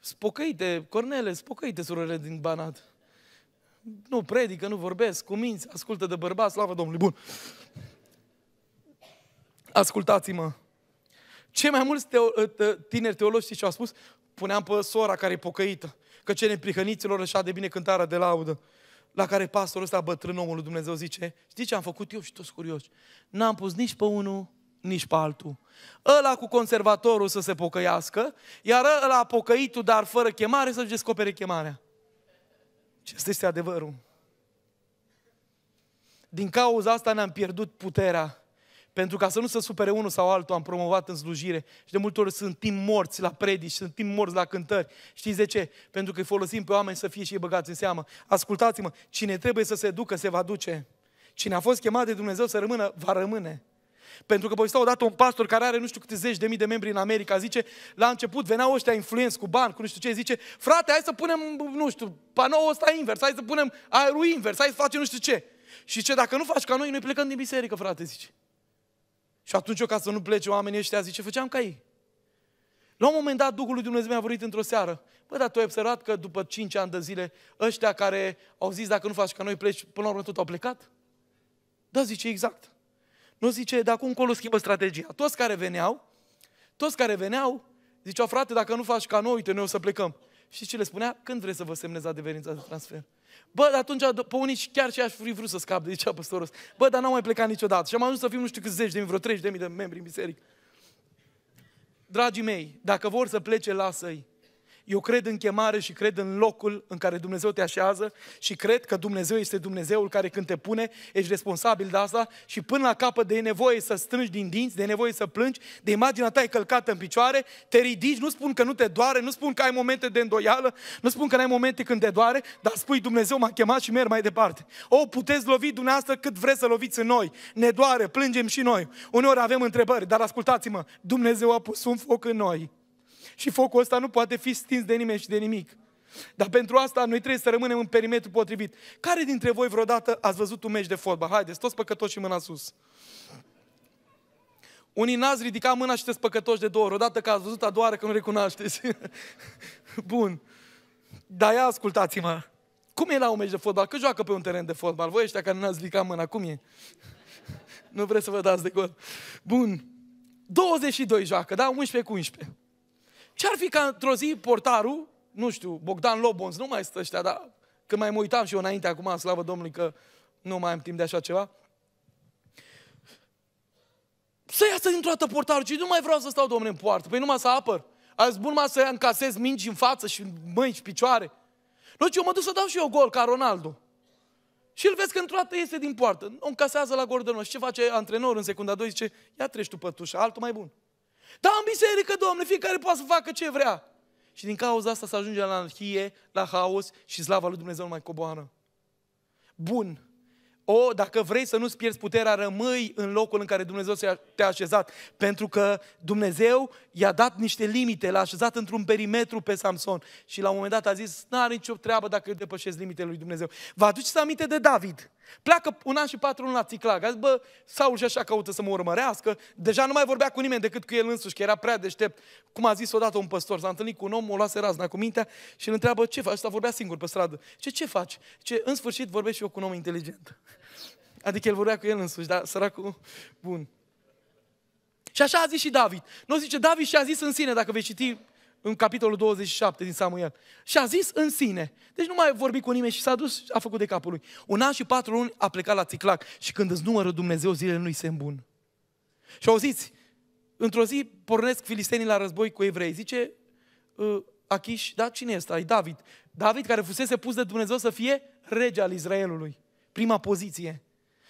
Spocăite, Cornele, spocăite surorile din Banat. Nu predică, nu vorbesc, cu minți, ascultă de bărbați, slavă Domnului, bun. Ascultați-mă. Cei mai mulți teo- ă, tineri teologi și au spus, puneam pe sora care e pocăită, că ce neprihăniților așa de bine cântarea de laudă. La care pastorul ăsta, bătrân omul lui Dumnezeu, zice, știi ce am făcut eu? Și toți curioși. N-am pus nici pe unul, nici pe altul. Ăla cu conservatorul să se pocăiască, iar ăla pocăitul, dar fără chemare, să-și descopere chemarea. Și asta este adevărul. Din cauza asta ne-am pierdut puterea pentru ca să nu se supere unul sau altul, am promovat în slujire și de multe ori sunt timp morți la predici, sunt timp morți la cântări. Știți de ce? Pentru că îi folosim pe oameni să fie și ei băgați în seamă. Ascultați-mă, cine trebuie să se ducă, se va duce. Cine a fost chemat de Dumnezeu să rămână, va rămâne. Pentru că povestea odată un pastor care are nu știu câte zeci de mii de membri în America, zice, la început veneau ăștia influenți cu bani, cu nu știu ce, zice, frate, hai să punem, nu știu, panoul ăsta invers, hai să punem aerul invers, hai să facem nu știu ce. Și ce, dacă nu faci ca noi, noi plecăm din biserică, frate, zice. Și atunci eu, ca să nu plece oamenii ăștia, zice, făceam ca ei. La un moment dat, Duhul lui Dumnezeu mi-a vorbit într-o seară. Bă, dar tu ai observat că după 5 ani de zile, ăștia care au zis, dacă nu faci ca noi pleci, până la urmă tot au plecat? Da, zice, exact. Nu zice, de acum încolo schimbă strategia. Toți care veneau, toți care veneau, ziceau, frate, dacă nu faci ca noi, uite, noi o să plecăm. Și ce le spunea? Când vrei să vă semnezi adeverința de transfer? Bă, dar atunci pe unii chiar și aș fi vrut să scap de zicea păstorul Bă, dar n-am mai plecat niciodată. Și am ajuns să fim nu știu câți zeci de mii, vreo treci de mii de membri în biserică. Dragii mei, dacă vor să plece, lasă-i. Eu cred în chemare și cred în locul în care Dumnezeu te așează și cred că Dumnezeu este Dumnezeul care când te pune, ești responsabil de asta și până la capăt de nevoie să strângi din dinți, de nevoie să plângi, de imaginea ta e călcată în picioare, te ridici, nu spun că nu te doare, nu spun că ai momente de îndoială, nu spun că nu ai momente când te doare, dar spui Dumnezeu m-a chemat și merg mai departe. O, puteți lovi dumneavoastră cât vreți să loviți în noi. Ne doare, plângem și noi. Uneori avem întrebări, dar ascultați-mă, Dumnezeu a pus un foc în noi și focul ăsta nu poate fi stins de nimeni și de nimic. Dar pentru asta noi trebuie să rămânem în perimetru potrivit. Care dintre voi vreodată ați văzut un meci de fotbal? Haideți, toți păcătoși și mâna sus. Unii n-ați ridicat mâna și te păcătoși de două ori. Odată că ați văzut, a doua oară că nu recunoașteți. [laughs] Bun. Dar ia ascultați-mă. Cum e la un meci de fotbal? Că joacă pe un teren de fotbal. Voi ăștia care n-ați ridicat mâna, cum e? [laughs] nu vreți să vă dați de gol. Bun. 22 joacă, da? 11 cu 11. Ce-ar fi ca într-o zi portarul, nu știu, Bogdan Lobonz, nu mai sunt ăștia, dar când mai mă uitam și eu înainte, acum, slavă Domnului, că nu mai am timp de așa ceva, să iasă dintr-o dată portarul ci nu mai vreau să stau, domnule, în poartă. Păi numai să apăr. Azi spus numai să încasez mingi în față și mâini și picioare. Nu, deci eu mă duc să dau și eu gol ca Ronaldo. Și îl vezi că într-o dată iese din poartă. O încasează la gordon, Și Ce face antrenorul în secunda 2? Zice, ia treci tu pătușa, altul mai bun. Da, în biserică, Doamne, fiecare poate să facă ce vrea. Și din cauza asta se ajunge la anarhie, la haos și slava lui Dumnezeu nu mai coboară. Bun. O, dacă vrei să nu-ți pierzi puterea, rămâi în locul în care Dumnezeu te-a așezat. Pentru că Dumnezeu i-a dat niște limite, l-a așezat într-un perimetru pe Samson. Și la un moment dat a zis, n-are nicio treabă dacă depășesc limitele lui Dumnezeu. Vă aduceți aminte de David? Pleacă un an și patru luni la A zis, bă, Saul și așa caută să mă urmărească. Deja nu mai vorbea cu nimeni decât cu el însuși, că era prea deștept. Cum a zis odată un păstor, s-a întâlnit cu un om, o luase razna cu mintea și îl întreabă ce faci. Asta vorbea singur pe stradă. Ce, ce faci? Ce, în sfârșit vorbesc și eu cu un om inteligent. [laughs] Adică el vorbea cu el însuși, dar săracul, bun. Și așa a zis și David. Nu zice, David și a zis în sine, dacă vei citi în capitolul 27 din Samuel. Și a zis în sine. Deci nu mai vorbi cu nimeni și s-a dus, a făcut de capul lui. Un an și patru luni a plecat la Țiclac și când îți numără Dumnezeu, zilele lui se îmbun. Și auziți, într-o zi pornesc filistenii la război cu evrei. Zice, uh, da, cine este? E David. David care fusese pus de Dumnezeu să fie rege al Israelului. Prima poziție.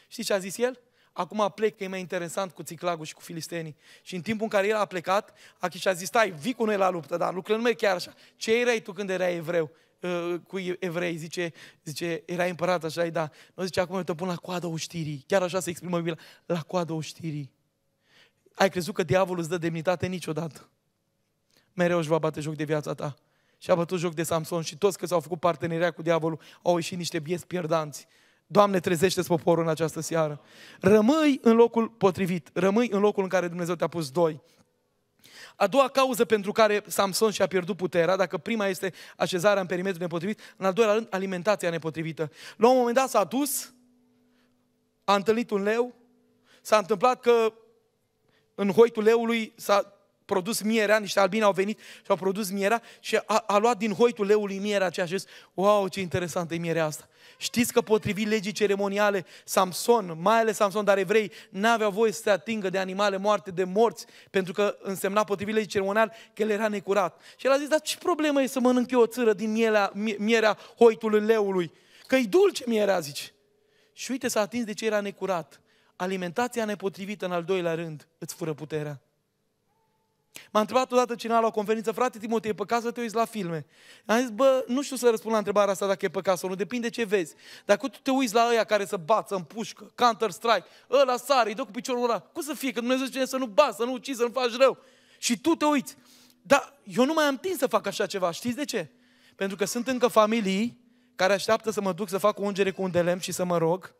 Știți ce a zis el? acum plec că e mai interesant cu țiclagul și cu filistenii. Și în timpul în care el a plecat, Achish a zis, stai, vii cu noi la luptă, dar lucrurile nu e chiar așa. Ce erai tu când erai evreu? Uh, cu evrei, zice, zice era împărat, așa da. Nu zice, acum eu te pun la coada oștirii. Chiar așa se exprimă Biblia, la coada oștirii. Ai crezut că diavolul îți dă demnitate niciodată. Mereu își va bate joc de viața ta. Și a bătut joc de Samson și toți că s-au făcut parteneria cu diavolul au ieșit niște bieți pierdanți. Doamne, trezește poporul în această seară. Rămâi în locul potrivit, rămâi în locul în care Dumnezeu te-a pus doi. A doua cauză pentru care Samson și-a pierdut puterea, dacă prima este așezarea în perimetru nepotrivit, în al doilea rând, alimentația nepotrivită. La un moment dat s-a dus, a întâlnit un leu, s-a întâmplat că în hoitul leului s-a produs mierea, niște albine au venit și au produs mierea și a, a luat din hoitul leului mierea aceea și zis, wow, ce interesantă e mierea asta. Știți că potrivit legii ceremoniale, Samson, mai ales Samson, dar evrei, n-aveau voie să se atingă de animale moarte, de morți, pentru că însemna potrivit legii ceremoniale că el era necurat. Și el a zis, dar ce problemă e să mănânc eu o țără din mierea, mierea hoitului leului? Că-i dulce mierea, zici. Și uite, s-a atins de ce era necurat. Alimentația nepotrivită, în al doilea rând, îți fură puterea. M-a întrebat odată cineva la o conferință, frate Timotei, e păcat să te uiți la filme? Am zis, bă, nu știu să răspund la întrebarea asta dacă e păcat sau nu, depinde ce vezi. Dacă tu te uiți la ăia care să bată în pușcă, Counter-Strike, ăla sare, îi dă cu piciorul ăla, cum să fie? Că Dumnezeu zice să nu bați, să nu ucizi, să nu faci rău. Și tu te uiți. Dar eu nu mai am timp să fac așa ceva, știți de ce? Pentru că sunt încă familii care așteaptă să mă duc să fac o ungere cu un delem și să mă rog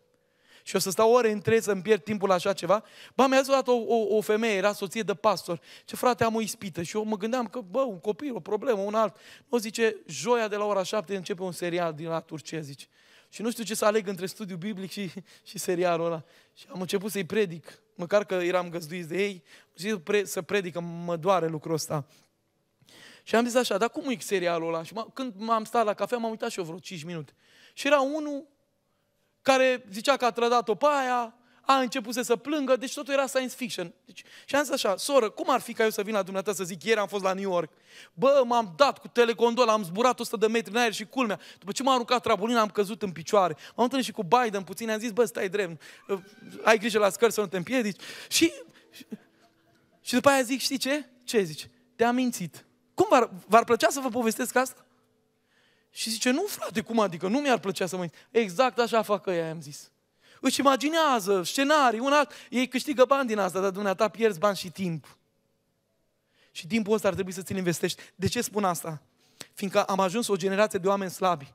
și o să stau ore între să-mi pierd timpul la așa ceva. Ba, mi-a zis o, o, o femeie, era soție de pastor, ce frate, am o ispită și eu mă gândeam că, bă, un copil, o problemă, un alt. Nu zice, joia de la ora șapte începe un serial din la Turcia, zice. Și nu știu ce să aleg între studiu biblic și, [laughs] și serialul ăla. Și am început să-i predic, măcar că eram găzduit de ei, și pre, să predică, mă doare lucrul ăsta. Și am zis așa, dar cum e serialul ăla? Și m- când m-am stat la cafea, m-am uitat și eu vreo 5 minute. Și era unul care zicea că a trădat-o pe aia, a început să plângă, deci totul era science fiction. Deci, și am zis așa, soră, cum ar fi ca eu să vin la dumneata să zic, ieri am fost la New York, bă, m-am dat cu telecondol, am zburat 100 de metri în aer și culmea, după ce m-a aruncat trabulina, am căzut în picioare, m-am întâlnit și cu Biden puțin, am zis, bă, stai drept, uh, ai grijă la scări să nu te împiedici. Și, și, și după aia zic, știi ce? Ce zici? Te-am mințit. Cum v-ar, v-ar plăcea să vă povestesc asta? Și zice, nu frate, cum adică? Nu mi-ar plăcea să mă... Exact așa facă ea, am zis. Își imaginează scenarii, un alt... Ei câștigă bani din asta, dar dumneata pierzi bani și timp. Și timpul ăsta ar trebui să ți investești. De ce spun asta? Fiindcă am ajuns o generație de oameni slabi.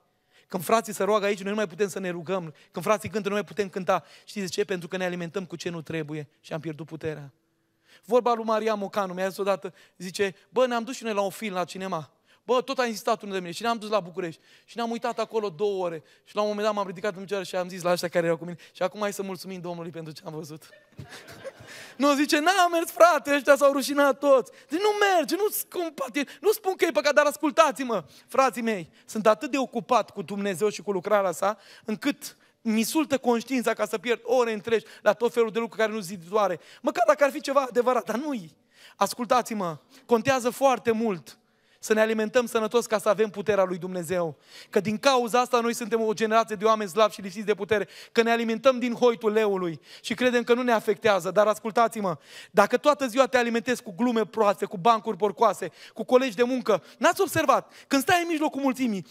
Când frații se roagă aici, noi nu mai putem să ne rugăm. Când frații cântă, nu mai putem cânta. Știți de ce? Pentru că ne alimentăm cu ce nu trebuie și am pierdut puterea. Vorba lui Maria Mocanu, mi-a zis odată, zice, bă, ne-am dus și noi la un film, la cinema. Bă, tot a insistat unul de mine și ne-am dus la București și ne-am uitat acolo două ore și la un moment dat m-am ridicat în picioare și am zis la ăștia care erau cu mine și acum hai să mulțumim Domnului pentru ce am văzut. [laughs] nu, zice, n-am mers, frate, ăștia s-au rușinat toți. Zice: nu merge, nu scumpati, nu spun că e păcat, dar ascultați-mă, frații mei, sunt atât de ocupat cu Dumnezeu și cu lucrarea sa, încât mi sultă conștiința ca să pierd ore întregi la tot felul de lucruri care nu zidoare. Măcar dacă ar fi ceva adevărat, dar nu-i. Ascultați-mă, contează foarte mult să ne alimentăm sănătos ca să avem puterea lui Dumnezeu. Că din cauza asta noi suntem o generație de oameni slabi și lipsiți de putere, că ne alimentăm din hoitul leului și credem că nu ne afectează. Dar ascultați-mă, dacă toată ziua te alimentezi cu glume proaste, cu bancuri porcoase, cu colegi de muncă, n-ați observat, când stai în mijlocul mulțimii,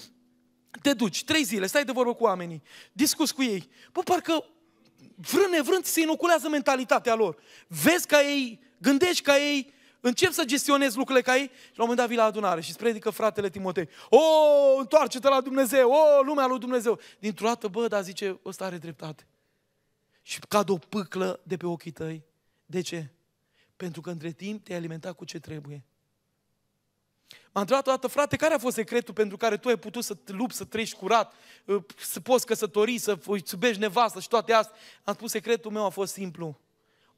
te duci trei zile, stai de vorbă cu oamenii, discuți cu ei, bă, parcă vrând nevrând se inoculează mentalitatea lor. Vezi ca ei, gândești ca ei, încep să gestionez lucrurile ca ei și la un moment dat vii la adunare și îți predică fratele Timotei. O, întoarce-te la Dumnezeu, o, lumea lui Dumnezeu. Dintr-o dată, bă, dar zice, ăsta are dreptate. Și cad o pâclă de pe ochii tăi. De ce? Pentru că între timp te-ai alimentat cu ce trebuie. M-a întrebat o dată, frate, care a fost secretul pentru care tu ai putut să te lupți, să treci curat, ă, să poți căsători, să îți iubești nevastă și toate astea? Am spus, secretul meu a fost simplu.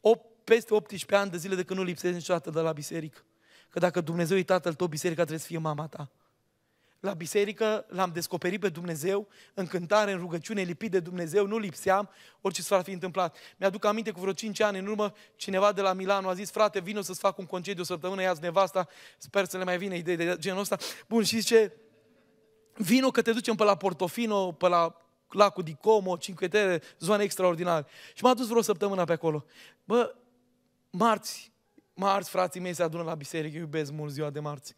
8 peste 18 ani de zile de când nu lipsesc niciodată de la biserică. Că dacă Dumnezeu e tatăl tău, biserica trebuie să fie mama ta. La biserică l-am descoperit pe Dumnezeu, în cântare, în rugăciune, lipit de Dumnezeu, nu lipseam orice s-ar fi întâmplat. Mi-aduc aminte cu vreo 5 ani în urmă, cineva de la Milano a zis, frate, vino să-ți fac un concediu o săptămână, ia nevasta, sper să le mai vină idei de genul ăsta. Bun, și zice, vino că te ducem pe la Portofino, pe la lacul di Como, Cinque Terre, zone extraordinare. Și m-a dus vreo săptămână pe acolo. Bă, Marți, marți, frații mei se adună la biserică, iubesc mult ziua de marți.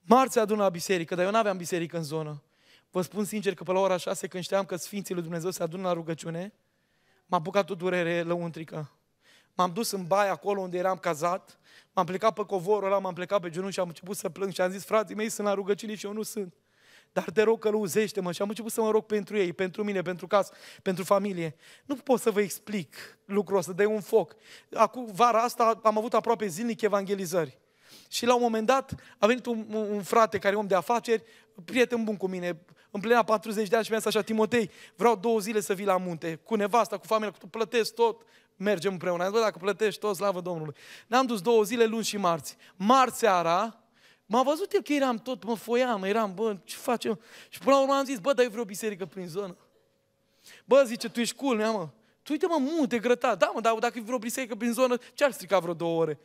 Marți se adună la biserică, dar eu nu aveam biserică în zonă. Vă spun sincer că pe la ora 6, când știam că Sfinții lui Dumnezeu se adună la rugăciune, m-a bucat o durere lăuntrică. M-am dus în baie acolo unde eram cazat, m-am plecat pe covorul ăla, m-am plecat pe genunchi și am început să plâng și am zis, frații mei sunt la rugăciune și eu nu sunt dar te rog călăuzește-mă. Și am început să mă rog pentru ei, pentru mine, pentru casă, pentru familie. Nu pot să vă explic lucrul ăsta, de un foc. Acum, vara asta, am avut aproape zilnic evangelizări. Și la un moment dat a venit un, un frate care e om de afaceri, prieten bun cu mine, în plena 40 de ani și mi-a zis așa, Timotei, vreau două zile să vii la munte, cu nevasta, cu familia, cu tu plătesc tot, mergem împreună. Am zis, dacă plătești tot, slavă Domnului. Ne-am dus două zile, luni și marți. Marți seara, M-a văzut el că eram tot, mă foiam, eram, bă, ce facem? Și până la urmă am zis, bă, dar e vreo biserică prin zonă. Bă, zice, tu ești cool, mă. Tu uite, mă, munte, grătar. Da, mă, dar dacă e vreo biserică prin zonă, ce-ar strica vreo două ore?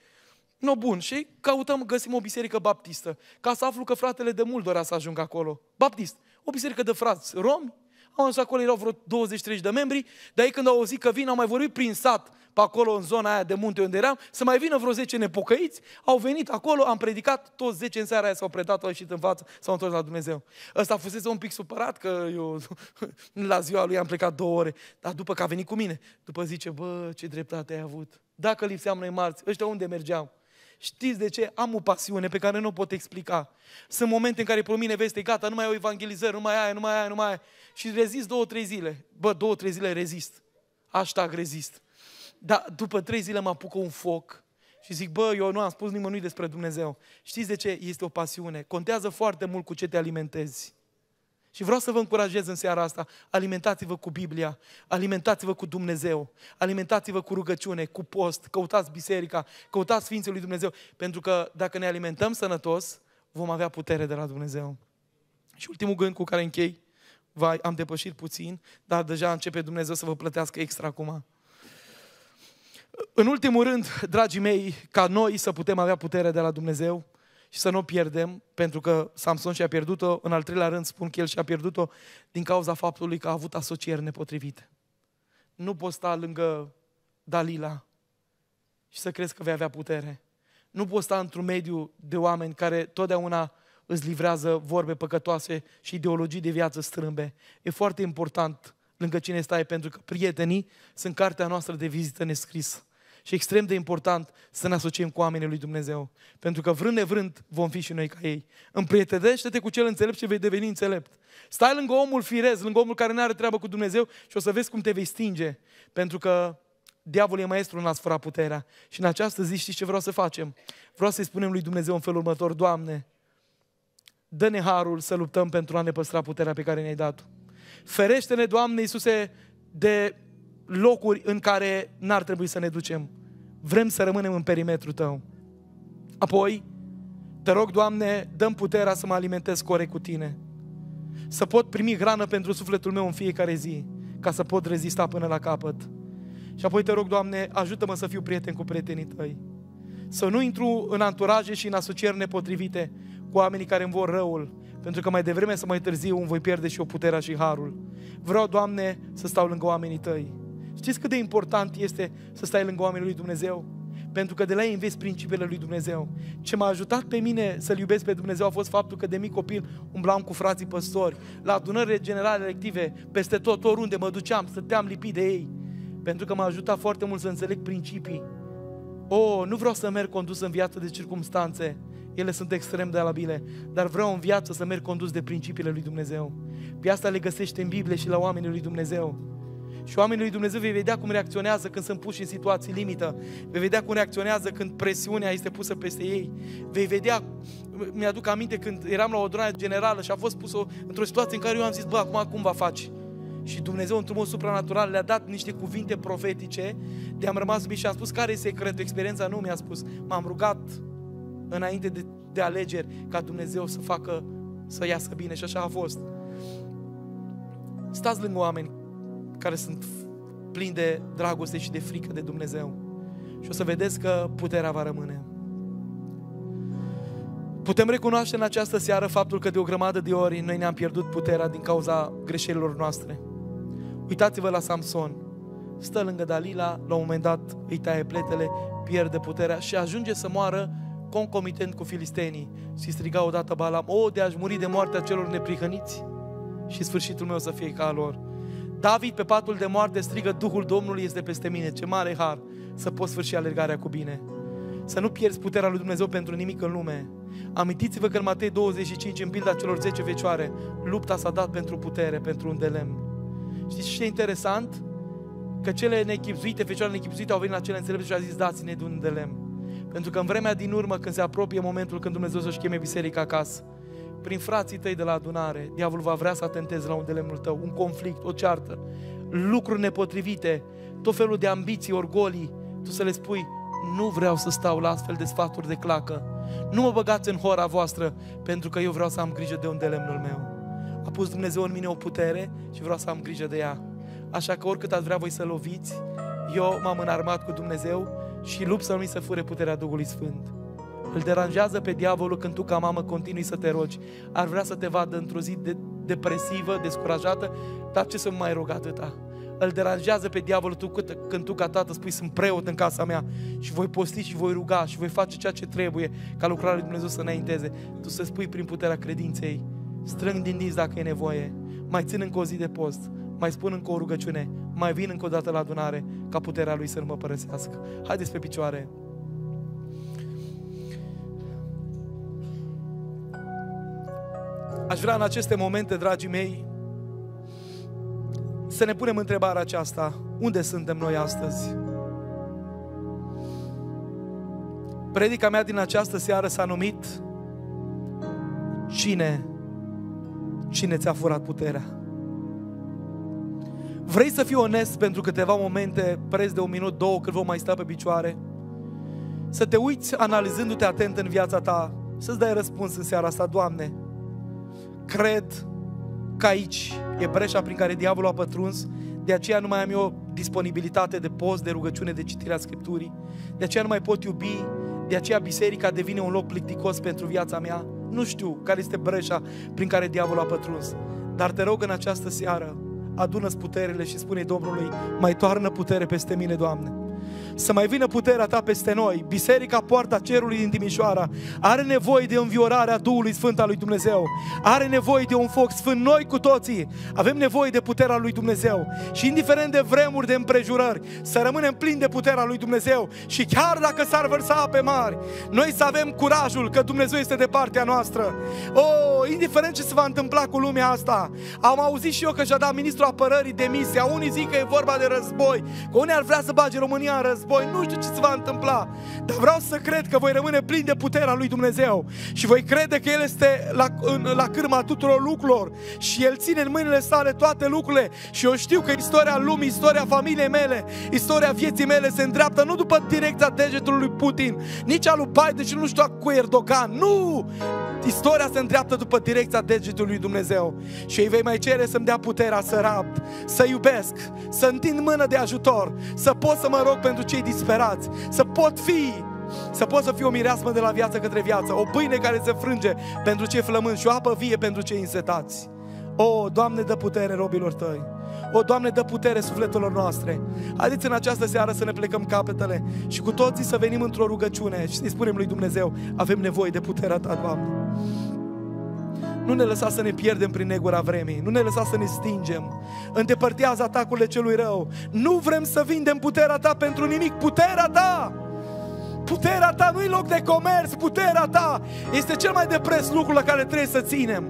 No, bun, și căutăm, găsim o biserică baptistă, ca să aflu că fratele de mult dorea să ajungă acolo. Baptist, o biserică de frați romi, am Însă acolo erau vreo 23 de membri, dar ei când au auzit că vin, au mai vorbit prin sat, pe acolo în zona aia de munte unde eram, să mai vină vreo 10 nepocăiți, au venit acolo, am predicat, toți 10 în seara aia s-au predat, au ieșit în față, s-au întors la Dumnezeu. Ăsta fusese un pic supărat că eu [laughs] la ziua lui am plecat două ore, dar după că a venit cu mine, după zice, bă, ce dreptate ai avut. Dacă lipseam noi marți, ăștia unde mergeam? Știți de ce? Am o pasiune pe care nu o pot explica. Sunt momente în care pe mine veste, gata, nu mai au evangelizări, nu mai ai, nu mai ai, nu mai ai. Și rezist două, trei zile. Bă, două, trei zile rezist. Așa rezist. Dar după trei zile mă apucă un foc. Și zic, bă, eu nu am spus nimănui despre Dumnezeu. Știți de ce? Este o pasiune. Contează foarte mult cu ce te alimentezi. Și vreau să vă încurajez în seara asta, alimentați-vă cu Biblia, alimentați-vă cu Dumnezeu, alimentați-vă cu rugăciune, cu post, căutați biserica, căutați Sfinții lui Dumnezeu, pentru că dacă ne alimentăm sănătos, vom avea putere de la Dumnezeu. Și ultimul gând cu care închei, vai, am depășit puțin, dar deja începe Dumnezeu să vă plătească extra acum. În ultimul rând, dragii mei, ca noi să putem avea putere de la Dumnezeu, și să nu o pierdem, pentru că Samson și-a pierdut-o, în al treilea rând spun că el și-a pierdut-o din cauza faptului că a avut asocieri nepotrivite. Nu poți sta lângă Dalila și să crezi că vei avea putere. Nu poți sta într-un mediu de oameni care totdeauna îți livrează vorbe păcătoase și ideologii de viață strâmbe. E foarte important lângă cine stai, pentru că prietenii sunt cartea noastră de vizită nescrisă. Și extrem de important să ne asociem cu oamenii lui Dumnezeu. Pentru că vrând nevrând vom fi și noi ca ei. Împrietenește-te cu cel înțelept și vei deveni înțelept. Stai lângă omul firez, lângă omul care nu are treabă cu Dumnezeu și o să vezi cum te vei stinge. Pentru că diavolul e maestru în a fura puterea. Și în această zi știți ce vreau să facem? Vreau să-i spunem lui Dumnezeu în felul următor, Doamne, dă-ne harul să luptăm pentru a ne păstra puterea pe care ne-ai dat Ferește-ne, Doamne Iisuse, de locuri în care n-ar trebui să ne ducem. Vrem să rămânem în perimetrul Tău. Apoi, te rog, Doamne, dăm puterea să mă alimentez corect cu Tine. Să pot primi hrană pentru sufletul meu în fiecare zi, ca să pot rezista până la capăt. Și apoi te rog, Doamne, ajută-mă să fiu prieten cu prietenii Tăi. Să nu intru în anturaje și în asocieri nepotrivite cu oamenii care îmi vor răul, pentru că mai devreme sau mai târziu îmi voi pierde și eu puterea și harul. Vreau, Doamne, să stau lângă oamenii Tăi. Știți cât de important este să stai lângă oamenii lui Dumnezeu? Pentru că de la ei înveți principiile lui Dumnezeu. Ce m-a ajutat pe mine să-L iubesc pe Dumnezeu a fost faptul că de mic copil umblam cu frații păstori, la adunările generale elective, peste tot, oriunde mă duceam, stăteam lipit de ei. Pentru că m-a ajutat foarte mult să înțeleg principii. O, nu vreau să merg condus în viață de circumstanțe, ele sunt extrem de alabile, dar vreau în viață să merg condus de principiile lui Dumnezeu. Pe asta le găsești în Biblie și la oamenii lui Dumnezeu. Și oamenii lui Dumnezeu vei vedea cum reacționează când sunt puși în situații limită. Vei vedea cum reacționează când presiunea este pusă peste ei. Vei vedea mi-aduc aminte când eram la o adunare generală și a fost pusă într-o situație în care eu am zis, bă, acum cum va face? Și Dumnezeu, într-un mod supranatural, le-a dat niște cuvinte profetice de am rămas mici și am spus, care e secretul? Experiența nu mi-a spus. M-am rugat înainte de, de alegeri ca Dumnezeu să facă, să iasă bine și așa a fost. Stați lângă oameni care sunt plini de dragoste și de frică de Dumnezeu. Și o să vedeți că puterea va rămâne. Putem recunoaște în această seară faptul că de o grămadă de ori noi ne-am pierdut puterea din cauza greșelilor noastre. Uitați-vă la Samson. Stă lângă Dalila, la un moment dat îi taie pletele, pierde puterea și ajunge să moară concomitent cu filistenii. Și striga odată Balam, o, de aș muri de moartea celor neprihăniți și sfârșitul meu să fie ca lor. David pe patul de moarte strigă, Duhul Domnului este peste mine, ce mare har să poți sfârși alergarea cu bine. Să nu pierzi puterea lui Dumnezeu pentru nimic în lume. Amintiți-vă că în Matei 25, în pilda celor 10 vecioare, lupta s-a dat pentru putere, pentru un delemn. Știți ce e interesant? Că cele nechipzuite, fecioare nechipzuite au venit la cele înțelepte și au zis, dați-ne de un delemn. Pentru că în vremea din urmă, când se apropie momentul când Dumnezeu să-și cheme biserica acasă, prin frații tăi de la adunare, diavolul va vrea să atenteze la un delemnul tău, un conflict, o ceartă, lucruri nepotrivite, tot felul de ambiții, orgolii, tu să le spui, nu vreau să stau la astfel de sfaturi de clacă, nu mă băgați în hora voastră, pentru că eu vreau să am grijă de un delemnul meu. A pus Dumnezeu în mine o putere și vreau să am grijă de ea. Așa că oricât ați vrea voi să loviți, eu m-am înarmat cu Dumnezeu și lupt să nu mi se fure puterea Duhului Sfânt. Îl deranjează pe diavolul când tu ca mamă continui să te rogi. Ar vrea să te vadă într-o zi de depresivă, descurajată, dar ce să mai rog atâta? Îl deranjează pe diavolul tu când tu ca tată spui sunt preot în casa mea și voi posti și voi ruga și voi face ceea ce trebuie ca lucrarea lui Dumnezeu să înainteze. Tu să spui prin puterea credinței, strâng din dinți dacă e nevoie, mai țin încă o zi de post, mai spun încă o rugăciune, mai vin încă o dată la adunare ca puterea lui să nu mă părăsească. Haideți pe picioare! Aș vrea în aceste momente, dragii mei, să ne punem întrebarea aceasta. Unde suntem noi astăzi? Predica mea din această seară s-a numit Cine? Cine ți-a furat puterea? Vrei să fii onest pentru câteva momente, preț de un minut, două, când vom mai sta pe picioare? Să te uiți analizându-te atent în viața ta, să-ți dai răspuns în seara asta, Doamne, Cred că aici e breșa prin care diavolul a pătruns, de aceea nu mai am eu disponibilitate de post, de rugăciune, de citirea Scripturii, de aceea nu mai pot iubi, de aceea biserica devine un loc plicticos pentru viața mea. Nu știu care este breșa prin care diavolul a pătruns, dar te rog în această seară, adună-ți puterile și spune Domnului, mai toarnă putere peste mine, Doamne să mai vină puterea ta peste noi. Biserica Poarta Cerului din Timișoara are nevoie de înviorarea Duhului Sfânt al lui Dumnezeu. Are nevoie de un foc sfânt. Noi cu toții avem nevoie de puterea lui Dumnezeu. Și indiferent de vremuri de împrejurări, să rămânem plini de puterea lui Dumnezeu. Și chiar dacă s-ar vărsa pe mari, noi să avem curajul că Dumnezeu este de partea noastră. O, oh, indiferent ce se va întâmpla cu lumea asta, am auzit și eu că și-a dat ministrul apărării demisia. Unii zic că e vorba de război, că unii ar vrea să bage România în război război, nu știu ce se va întâmpla, dar vreau să cred că voi rămâne plin de puterea lui Dumnezeu și voi crede că El este la, în, la cârma tuturor lucrurilor și El ține în mâinile sale toate lucrurile și eu știu că istoria lumii, istoria familiei mele, istoria vieții mele se îndreaptă nu după direcția degetului lui Putin, nici a lui Biden și nu știu cu Erdogan, nu! Istoria se îndreaptă după direcția degetului lui Dumnezeu și ei vei mai cere să-mi dea puterea să rapt, să iubesc, să întind mână de ajutor, să pot să mă rog pentru cei disperați, să pot fi să pot să fiu o mireasmă de la viață către viață, o pâine care se frânge pentru cei flămânzi și o apă vie pentru cei însetați. O, Doamne, dă putere robilor Tăi! O, Doamne, dă putere sufletelor noastre! Haideți în această seară să ne plecăm capetele și cu toții să venim într-o rugăciune și să-i spunem lui Dumnezeu, avem nevoie de puterea Ta, Doamne! Nu ne lăsa să ne pierdem prin negura vremii, nu ne lăsa să ne stingem. Îndepărtează atacurile celui rău. Nu vrem să vindem puterea ta pentru nimic, puterea ta! Puterea ta nu e loc de comerț, puterea ta este cel mai depres lucru la care trebuie să ținem.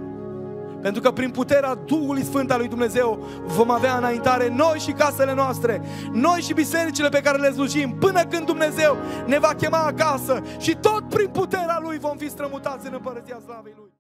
Pentru că prin puterea Duhului Sfânt al lui Dumnezeu vom avea înaintare noi și casele noastre, noi și bisericile pe care le slujim, până când Dumnezeu ne va chema acasă și tot prin puterea Lui vom fi strămutați în împărăția slavei Lui.